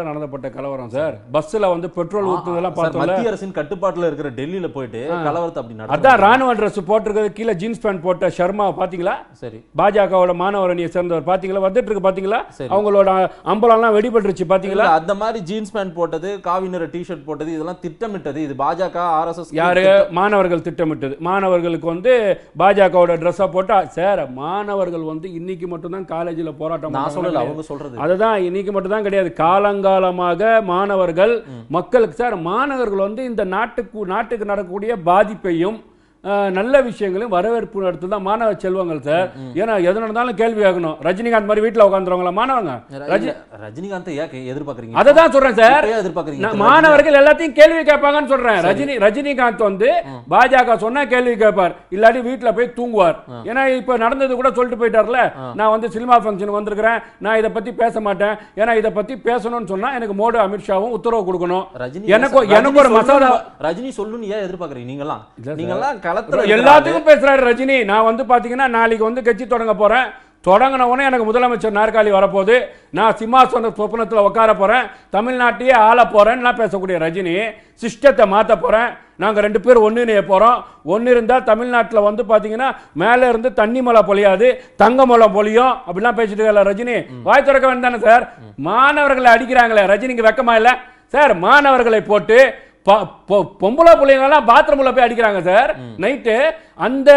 நடந்தப்பட்ட கலவரம் சார் பஸ்ஸில் வந்து பெட்ரோல் ஊற்றுதெல்லாம் பார்த்தோம் மத்திய அரசின் கட்டுப்பாட்டில் இருக்கிற டெல்லியில் போயிட்டு கலவரத்தை அப்படி அதான் ராணுவ ட்ரெஸ் போட்டிருக்கிறது கீழே ஜீன்ஸ் பேண்ட் போட்ட ஷர்மா பார்த்தீங்களா சரி பாஜகவோட அணியை சேர்ந்தவர் பார்த்தீங்களா வந்துட்டு இருக்கு பார்த்தீங்களா அவங்களோட அம்பலம்லாம் வெடிபட்டுருச்சு பார்த்தீங்களா இல்ல அந்த மாதிரி ஜீன்ஸ் பேண்ட் போட்டது காவினர டி ஷர்ட் போட்டது இதெல்லாம் திட்டமிட்டது இது பாஜக ஆர்எஸ்எஸ் யாரு மாணவர்கள் திட்டமிட்டது மாணவர்களுக்கு வந்து பாஜகவோட ட்ரெஸ்ஸா போட்டா சேர மாணவர்கள் வந்து இன்னைக்கு மட்டும்தான் காலேஜில் போராட்டம் நான் சொல்லல அவங்க சொல்றது அதுதான் இன்னைக்கு மட்டும்தான் கிடையாது காலங்காலமாக மாணவர்கள் மக்களுக்கு சார் மாணவர்கள் வந்து இந்த நாட்டுக்கு நாட்டுக்கு நடக்கக்கூடிய பாதிப்பையும் நல்ல விஷயங்களும் வரவேற்பு நடத்து தான் மாணவ செல்வங்கள் சார் ஏன்னா எது நடந்தாலும் கேள்வி ஆகணும் ரஜினிகாந்த் மாதிரி வீட்டில் உட்காந்துருவாங்களா மாணவங்க ரஜினிகாந்த் எதிர்பார்க்குறீங்க அதை தான் சொல்றேன் சார் எதிர்பார்க்குறீங்க மாணவர்கள் எல்லாத்தையும் கேள்வி கேட்பாங்கன்னு சொல்றேன் ரஜினி ரஜினிகாந்த் வந்து பாஜக சொன்னா கேள்வி கேட்பார் இல்லாட்டி வீட்டில் போய் தூங்குவார் ஏன்னா இப்போ நடந்தது கூட சொல்லிட்டு போயிட்டார்ல நான் வந்து சினிமா ஃபங்க்ஷன் வந்திருக்கிறேன் நான் இதை பத்தி பேச மாட்டேன் ஏன்னா இதை பத்தி பேசணும்னு சொன்னா எனக்கு மோடி அமித்ஷாவும் உத்தரவு கொடுக்கணும் எனக்கு எனக்கு ஒரு மசோதா ரஜினி சொல்லுன்னு ஏன் எதிர்பார்க்குறீங்க நீங்களாம் நீங்களாம் களத்துல எல்லாத்துக்கும் பேசுறாரு ரஜினி நான் வந்து பாத்தீங்கன்னா நாளைக்கு வந்து கட்சி தொடங்க போறேன் தொடங்கின உடனே எனக்கு முதலமைச்சர் நாற்காலி வரப்போகுது நான் சிம்மாசன சொப்பனத்தில் உட்கார போகிறேன் தமிழ்நாட்டையே ஆள போகிறேன்னு பேசக்கூடிய ரஜினி சிஸ்டத்தை மாற்ற போகிறேன் நாங்கள் ரெண்டு பேர் ஒன்று போகிறோம் ஒன்று இருந்தால் தமிழ்நாட்டில் வந்து பார்த்தீங்கன்னா மேலே இருந்து தண்ணி மலை பொழியாது தங்க மலை பொழியும் அப்படிலாம் பேசிட்டு இருக்கல ரஜினி வாய் திறக்க வேண்டானே சார் மாணவர்களை அடிக்கிறாங்களே ரஜினிக்கு வெக்கமா இல்லை சார் மாணவர்களை போட்டு பொம்பளை பிள்ளைங்களெல்லாம் பாத்ரூமில் போய் அடிக்கிறாங்க சார் நைட்டு அந்த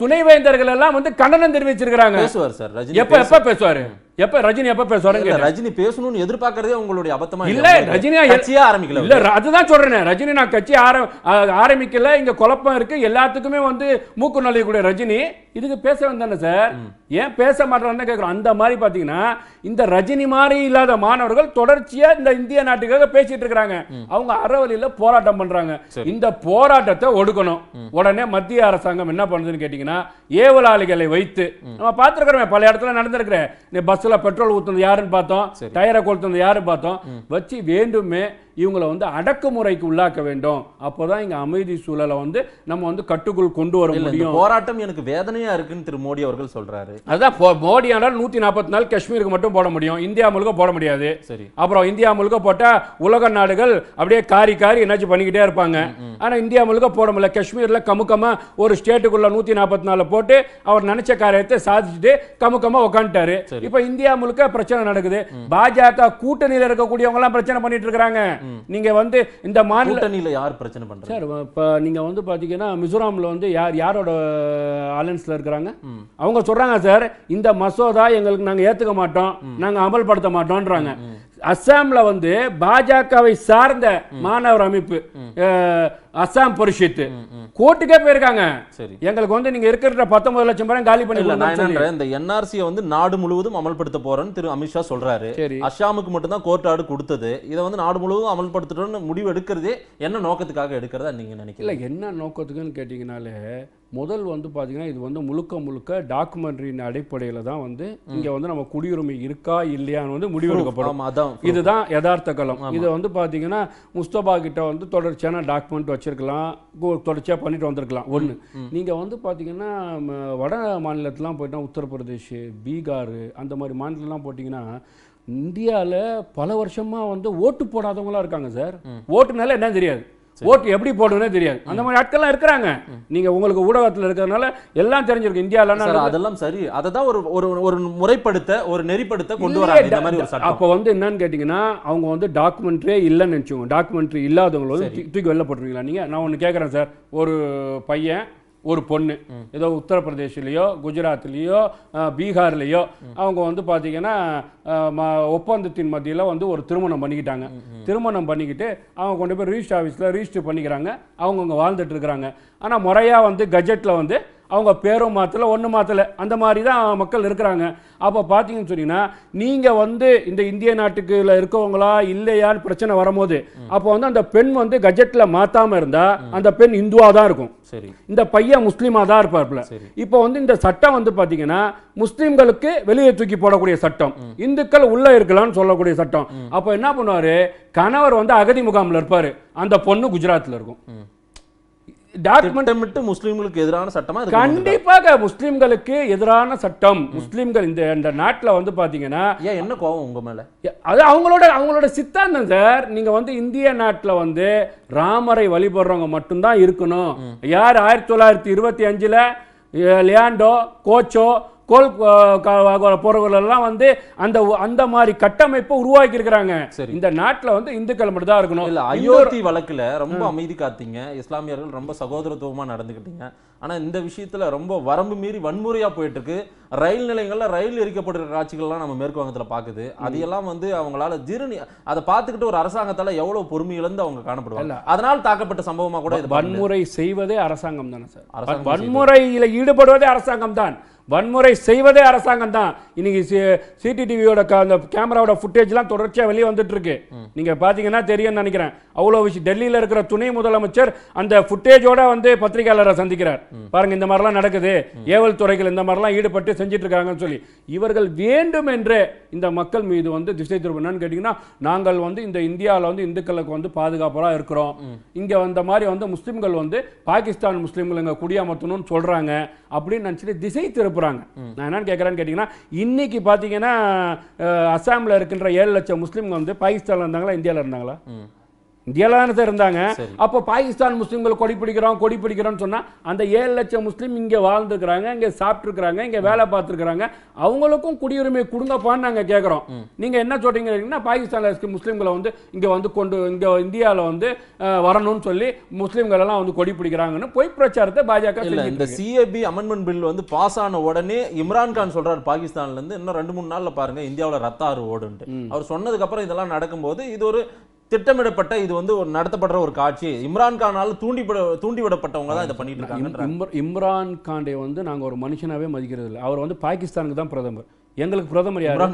துணைவேந்தர்கள் எல்லாம் வந்து கண்டனம் தெரிவிச்சிருக்கிறாங்க பேசுவார் சார் எப்ப எப்ப பேசுவாரு எப்ப ரஜினி எப்ப ரஜினி பேசணும்னு எதிர்பார்க்கறதே உங்களுடைய அபத்தமா இல்ல ரஜினியா ஆரம்பிக்கல இல்ல அதுதான் சொல்றேன் ரஜினி நான் கட்சி ஆரம்பிக்கல இங்க குழப்பம் இருக்கு எல்லாத்துக்குமே வந்து மூக்கு ரஜினி இதுக்கு பேச வந்தானே சார் ஏன் பேச அந்த மாதிரி இந்த ரஜினி மாதிரி இல்லாத மாணவர்கள் தொடர்ச்சியா இந்த இந்திய நாட்டுக்காக பேசிட்டு இருக்கிறாங்க அவங்க அறவழியில போராட்டம் பண்றாங்க இந்த போராட்டத்தை ஒடுக்கணும் உடனே மத்திய அரசாங்கம் என்ன பண்ணுதுன்னு கேட்டீங்கன்னா ஏவலாளிகளை வைத்து நம்ம பார்த்துருக்குறோமே பல இடத்துல நடந்திருக்கிறேன் பஸ்ல பெட்ரோல் ஊற்றுனது யாருன்னு பார்த்தோம் டயரை கொளுத்துனது யாரு பார்த்தோம் வச்சு வேண்டுமே இவங்களை வந்து அடக்குமுறைக்கு உள்ளாக்க வேண்டும் அப்போ தான் இங்கே அமைதி சூழலை வந்து நம்ம வந்து கட்டுக்குள் கொண்டு வர முடியும் போராட்டம் எனக்கு வேதனையாக இருக்குன்னு திரு மோடி அவர்கள் சொல்கிறாரு அதுதான் மோடி ஆனால் நூற்றி நாற்பத்தி நாலு காஷ்மீருக்கு மட்டும் போட முடியும் இந்தியா முழுக்க போட முடியாது சரி அப்புறம் இந்தியா முழுக்க போட்டால் உலக நாடுகள் அப்படியே காரி காரி என்னாச்சும் பண்ணிக்கிட்டே இருப்பாங்க ஆனால் இந்தியா முழுக்க போட முடியல காஷ்மீரில் கமுக்கமாக ஒரு ஸ்டேட்டுக்குள்ளே நூற்றி நாற்பத்தி நாலு போட்டு அவர் நினச்ச காரியத்தை சாதிச்சுட்டு கமுக்கமாக உட்காந்துட்டாரு இப்போ இந்தியா முழுக்க பிரச்சனை நடக்குது பாஜக கூட்டணியில் இருக்கக்கூடியவங்க எல்லாம் பிரச்சனை பண்ணிட்டு இருக்கிறாங்க நீங்க வந்து இந்த மாநிலத்தில் யார் பிரச்சனை பண்றாங்க சார் இப்போ நீங்க வந்து பாத்தீங்கன்னா மிசோராம்ல வந்து யார் யாரோட அலையன்ஸ்ல இருக்கிறாங்க அவங்க சொல்றாங்க சார் இந்த மசோதா எங்களுக்கு நாங்க ஏத்துக்க மாட்டோம் நாங்க அமல்படுத்த மாட்டோம்ன்றாங்க அஸ்ஸாமில் வந்து பாஜகவை சார்ந்த மாணவர் அமைப்பு அஸ்ஸாம் பரிஷத்து கோர்ட்டுக்கே போயிருக்காங்க சரி எங்களுக்கு வந்து நீங்க இருக்கிற பத்தொன்பது லட்சம் பேரும் காலி பண்ணிடலாம் இந்த என்ஆர்சியை வந்து நாடு முழுவதும் அமல்படுத்த போறேன்னு திரு அமித்ஷா சொல்றாரு அஸ்ஸாமுக்கு மட்டும்தான் கோர்ட் ஆடு கொடுத்தது இதை வந்து நாடு முழுவதும் அமல்படுத்தணும்னு முடிவு எடுக்கிறதே என்ன நோக்கத்துக்காக எடுக்கிறதா நீங்க நினைக்கல என்ன நோக்கத்துக்குன்னு கேட்டீங்கனாலே முதல் வந்து பார்த்திங்கன்னா இது வந்து முழுக்க முழுக்க டாக்குமெண்ட்ரியின் அடிப்படையில் தான் வந்து இங்கே வந்து நம்ம குடியுரிமை இருக்கா இல்லையான்னு வந்து முடிவெடுக்கப்படும் அதான் இதுதான் யதார்த்த களம் இதை வந்து பார்த்தீங்கன்னா முஸ்தபா கிட்ட வந்து தொடர்ச்சியான டாக்குமெண்ட் வச்சிருக்கலாம் தொடர்ச்சியாக பண்ணிட்டு வந்திருக்கலாம் ஒன்று நீங்கள் வந்து பார்த்தீங்கன்னா வட மாநிலத்திலாம் போயிட்டா உத்தரப்பிரதேஷ் பீகார் அந்த மாதிரி மாநிலம்லாம் போட்டிங்கன்னா இந்தியாவில் பல வருஷமாக வந்து ஓட்டு போடாதவங்களாம் இருக்காங்க சார் ஓட்டுனால என்ன தெரியாது ஓட்டு எப்படி போடுறதுனே தெரியாது அந்த மாதிரி ஆட்கள்லாம் இருக்கிறாங்க நீங்க உங்களுக்கு ஊடகத்தில் இருக்கிறதுனால எல்லாம் தெரிஞ்சிருக்கு இந்தியாவில் அதெல்லாம் சரி அதை தான் ஒரு ஒரு ஒரு முறைப்படுத்த ஒரு நெறிப்படுத்த கொண்டு வர மாதிரி அப்போ வந்து என்னன்னு கேட்டீங்கன்னா அவங்க வந்து டாக்குமெண்ட்ரியே இல்லைன்னு நினச்சோங்க டாக்குமெண்ட்ரி இல்லாதவங்களை வந்து தூக்கி வெளில போட்டுருவீங்களா நீங்கள் நான் ஒன்று கேட்குறேன் சார் ஒரு பையன் ஒரு பொண்ணு ஏதோ உத்தரப்பிரதேஷ்லேயோ குஜராத்லேயோ பீகார்லேயோ அவங்க வந்து பார்த்திங்கன்னா ஒப்பந்தத்தின் மத்தியில் வந்து ஒரு திருமணம் பண்ணிக்கிட்டாங்க திருமணம் பண்ணிக்கிட்டு அவங்க கொண்டு போய் ரிஜிஸ்டர் ஆஃபீஸில் ரிஜிஸ்டர் பண்ணிக்கிறாங்க அவங்கவுங்க வாழ்ந்துட்டு இருக்கிறாங்க ஆனால் முறையாக வந்து கஜெட்டில் வந்து அவங்க பேரும் மாற்றலை ஒன்றும் மாற்றலை அந்த மாதிரி தான் மக்கள் இருக்கிறாங்க அப்போ பார்த்தீங்கன்னு சொன்னீங்கன்னா நீங்கள் வந்து இந்த இந்திய நாட்டுக்குள்ள இருக்கவங்களா இல்லையான்னு பிரச்சனை வரும்போது அப்போ வந்து அந்த பெண் வந்து கஜெட்டில் மாற்றாமல் இருந்தால் அந்த பெண் இந்துவாக தான் இருக்கும் சரி இந்த பையன் முஸ்லீமாக தான் இருப்பார்ப்பில் இப்போ வந்து இந்த சட்டம் வந்து பார்த்தீங்கன்னா முஸ்லீம்களுக்கு வெளியே தூக்கி போடக்கூடிய சட்டம் இந்துக்கள் உள்ளே இருக்கலாம்னு சொல்லக்கூடிய சட்டம் அப்போ என்ன பண்ணுவார் கணவர் வந்து அகதி முகாமில் இருப்பார் அந்த பொண்ணு குஜராத்தில் இருக்கும் டாக்குமெண்ட் முஸ்லீம்களுக்கு எதிரான சட்டமா கண்டிப்பாக முஸ்லீம்களுக்கு எதிரான சட்டம் முஸ்லீம்கள் இந்த இந்த நாட்டில் வந்து பாத்தீங்கன்னா ஏன் என்ன கோபம் உங்க மேல அது அவங்களோட அவங்களோட சித்தாந்தம் சார் நீங்க வந்து இந்திய நாட்டில் வந்து ராமரை வழிபடுறவங்க மட்டும்தான் இருக்கணும் யார் ஆயிரத்தி தொள்ளாயிரத்தி இருபத்தி அஞ்சுல லியாண்டோ கோச்சோ கோல் போறவர்களெல்லாம் வந்து அந்த அந்த மாதிரி கட்டமைப்பை உருவாக்கி இருக்கிறாங்க இந்த நாட்டில் வந்து இந்துக்கள் மட்டும் தான் இருக்கணும் இல்லை அயோத்தி வழக்கில் ரொம்ப அமைதி காத்தீங்க இஸ்லாமியர்கள் ரொம்ப சகோதரத்துவமாக நடந்துக்கிட்டீங்க ஆனால் இந்த விஷயத்தில் ரொம்ப வரம்பு மீறி வன்முறையாக போயிட்டு இருக்கு ரயில் நிலையங்களில் ரயில் எரிக்கப்படுகிற காட்சிகள்லாம் நம்ம மேற்கு வங்கத்தில் பார்க்குது அதையெல்லாம் வந்து அவங்களால ஜீரணி அதை பார்த்துக்கிட்டு ஒரு அரசாங்கத்தால் எவ்வளோ பொறுமை அவங்க காணப்படுவாங்க அதனால் தாக்கப்பட்ட சம்பவமாக கூட வன்முறை செய்வதே அரசாங்கம் தானே சார் வன்முறையில் ஈடுபடுவதே அரசாங்கம் தான் வன்முறை செய்வதே அரசாங்கம் தான் இன்னைக்கு சிடிடிவியோட அந்த கேமராவோட ஃபுட்டேஜ்லாம் தொடர்ச்சியாக வெளியே வந்துட்டு இருக்கு நீங்க பாத்தீங்கன்னா தெரியும்னு நினைக்கிறேன் அவ்வளோ விஷயம் டெல்லியில் இருக்கிற துணை முதலமைச்சர் அந்த ஃபுட்டேஜோட வந்து பத்திரிகையாளரை சந்திக்கிறார் பாருங்க இந்த மாதிரிலாம் நடக்குது ஏவல் துறைகள் இந்த மாதிரிலாம் ஈடுபட்டு செஞ்சுட்டு இருக்காங்கன்னு சொல்லி இவர்கள் வேண்டும் என்றே இந்த மக்கள் மீது வந்து திசை திருப்பினான்னு கேட்டிங்கன்னா நாங்கள் வந்து இந்த இந்தியாவில் வந்து இந்துக்களுக்கு வந்து பாதுகாப்பாக இருக்கிறோம் இங்கே வந்த மாதிரி வந்து முஸ்லீம்கள் வந்து பாகிஸ்தான் முஸ்லீம்கள் குடியாமத்தணும்னு சொல்றாங்க அப்படின்னு நினச்சிட்டு திசை திருப்ப போகிறாங்க நான் என்னன்னு கேட்குறேன்னு கேட்டிங்கன்னா இன்றைக்கி பார்த்தீங்கன்னா அஸ்ஸாமில் இருக்கின்ற ஏழு லட்சம் முஸ்லீம்கள் வந்து பாகிஸ்தானில் இருந்தாங்களா இந்தியாவில் இருந்தாங்களா இந்தியாவில் தானே இருந்தாங்க அப்போ பாகிஸ்தான் முஸ்லீம்கள் கொடி பிடிக்கிறோம் கொடி பிடிக்கிறோம்னு சொன்னால் அந்த ஏழு லட்சம் முஸ்லீம் இங்கே வாழ்ந்துருக்குறாங்க இங்கே சாப்பிட்ருக்குறாங்க இங்கே வேலை பார்த்துருக்குறாங்க அவங்களுக்கும் குடியுரிமை கொடுங்கப்பான்னு நாங்கள் கேட்குறோம் நீங்கள் என்ன சொல்கிறீங்கன்னா பாகிஸ்தானில் இருக்க முஸ்லீம்களை வந்து இங்கே வந்து கொண்டு இங்கே இந்தியாவில் வந்து வரணும்னு சொல்லி முஸ்லீம்கள் எல்லாம் வந்து கொடி பிடிக்கிறாங்கன்னு பொய் பிரச்சாரத்தை பாஜக இந்த சிஏபி அமெண்ட்மெண்ட் பில் வந்து பாஸ் ஆன உடனே இம்ரான் கான் சொல்கிறார் பாகிஸ்தான்லேருந்து இன்னும் ரெண்டு மூணு நாளில் பாருங்கள் இந்தியாவில் ரத்தாறு ஓடுன்ட்டு அவர் சொன்னதுக்கப்புறம் இதெல்லாம் நடக்கும்போது இது ஒரு திட்டமிடப்பட்ட இது வந்து ஒரு நடத்தப்படுற ஒரு காட்சி இம்ரான்கானால் தூண்டிவிட தூண்டிவிடப்பட்டவங்க தான் இதை பண்ணிட்டு இருக்காங்க இம்ரான் காண்டே வந்து நாங்கள் ஒரு மனுஷனாகவே மதிக்கிறது இல்லை அவர் வந்து பாகிஸ்தானுக்கு தான் பிரதமர் எங்களுக்கு பிரதமர் யார்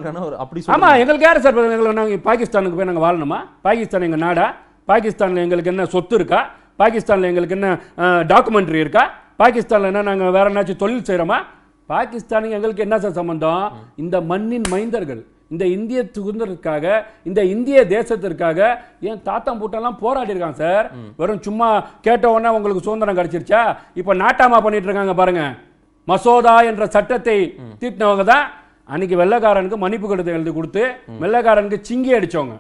அப்படி ஆமாம் எங்களுக்கு யார் சார் பிரதமர் எங்களை நாங்கள் பாகிஸ்தானுக்கு போய் நாங்கள் வாழணுமா பாகிஸ்தான் எங்கள் நாடா பாகிஸ்தானில் எங்களுக்கு என்ன சொத்து இருக்கா பாகிஸ்தானில் எங்களுக்கு என்ன டாக்குமெண்ட்ரி இருக்கா பாகிஸ்தானில் என்ன நாங்கள் வேற என்னாச்சும் தொழில் செய்கிறோமா பாகிஸ்தானுக்கு எங்களுக்கு என்ன சார் சம்மந்தம் இந்த மண்ணின் மைந்தர்கள் இந்த இந்திய சுதந்திரத்துக்காக இந்த இந்திய தேசத்திற்காக என் தாத்தா பூட்டெல்லாம் போராடி இருக்கான் சார் வெறும் சும்மா கேட்ட உடனே உங்களுக்கு சுதந்திரம் கிடைச்சிருச்சா இப்போ நாட்டாமா பண்ணிட்டு இருக்காங்க பாருங்க மசோதா என்ற சட்டத்தை தீட்டினவங்க தான் அன்னைக்கு வெள்ளக்காரனுக்கு மன்னிப்பு கடிதம் எழுதி கொடுத்து வெள்ளக்காரனுக்கு சிங்கி அடிச்சவங்க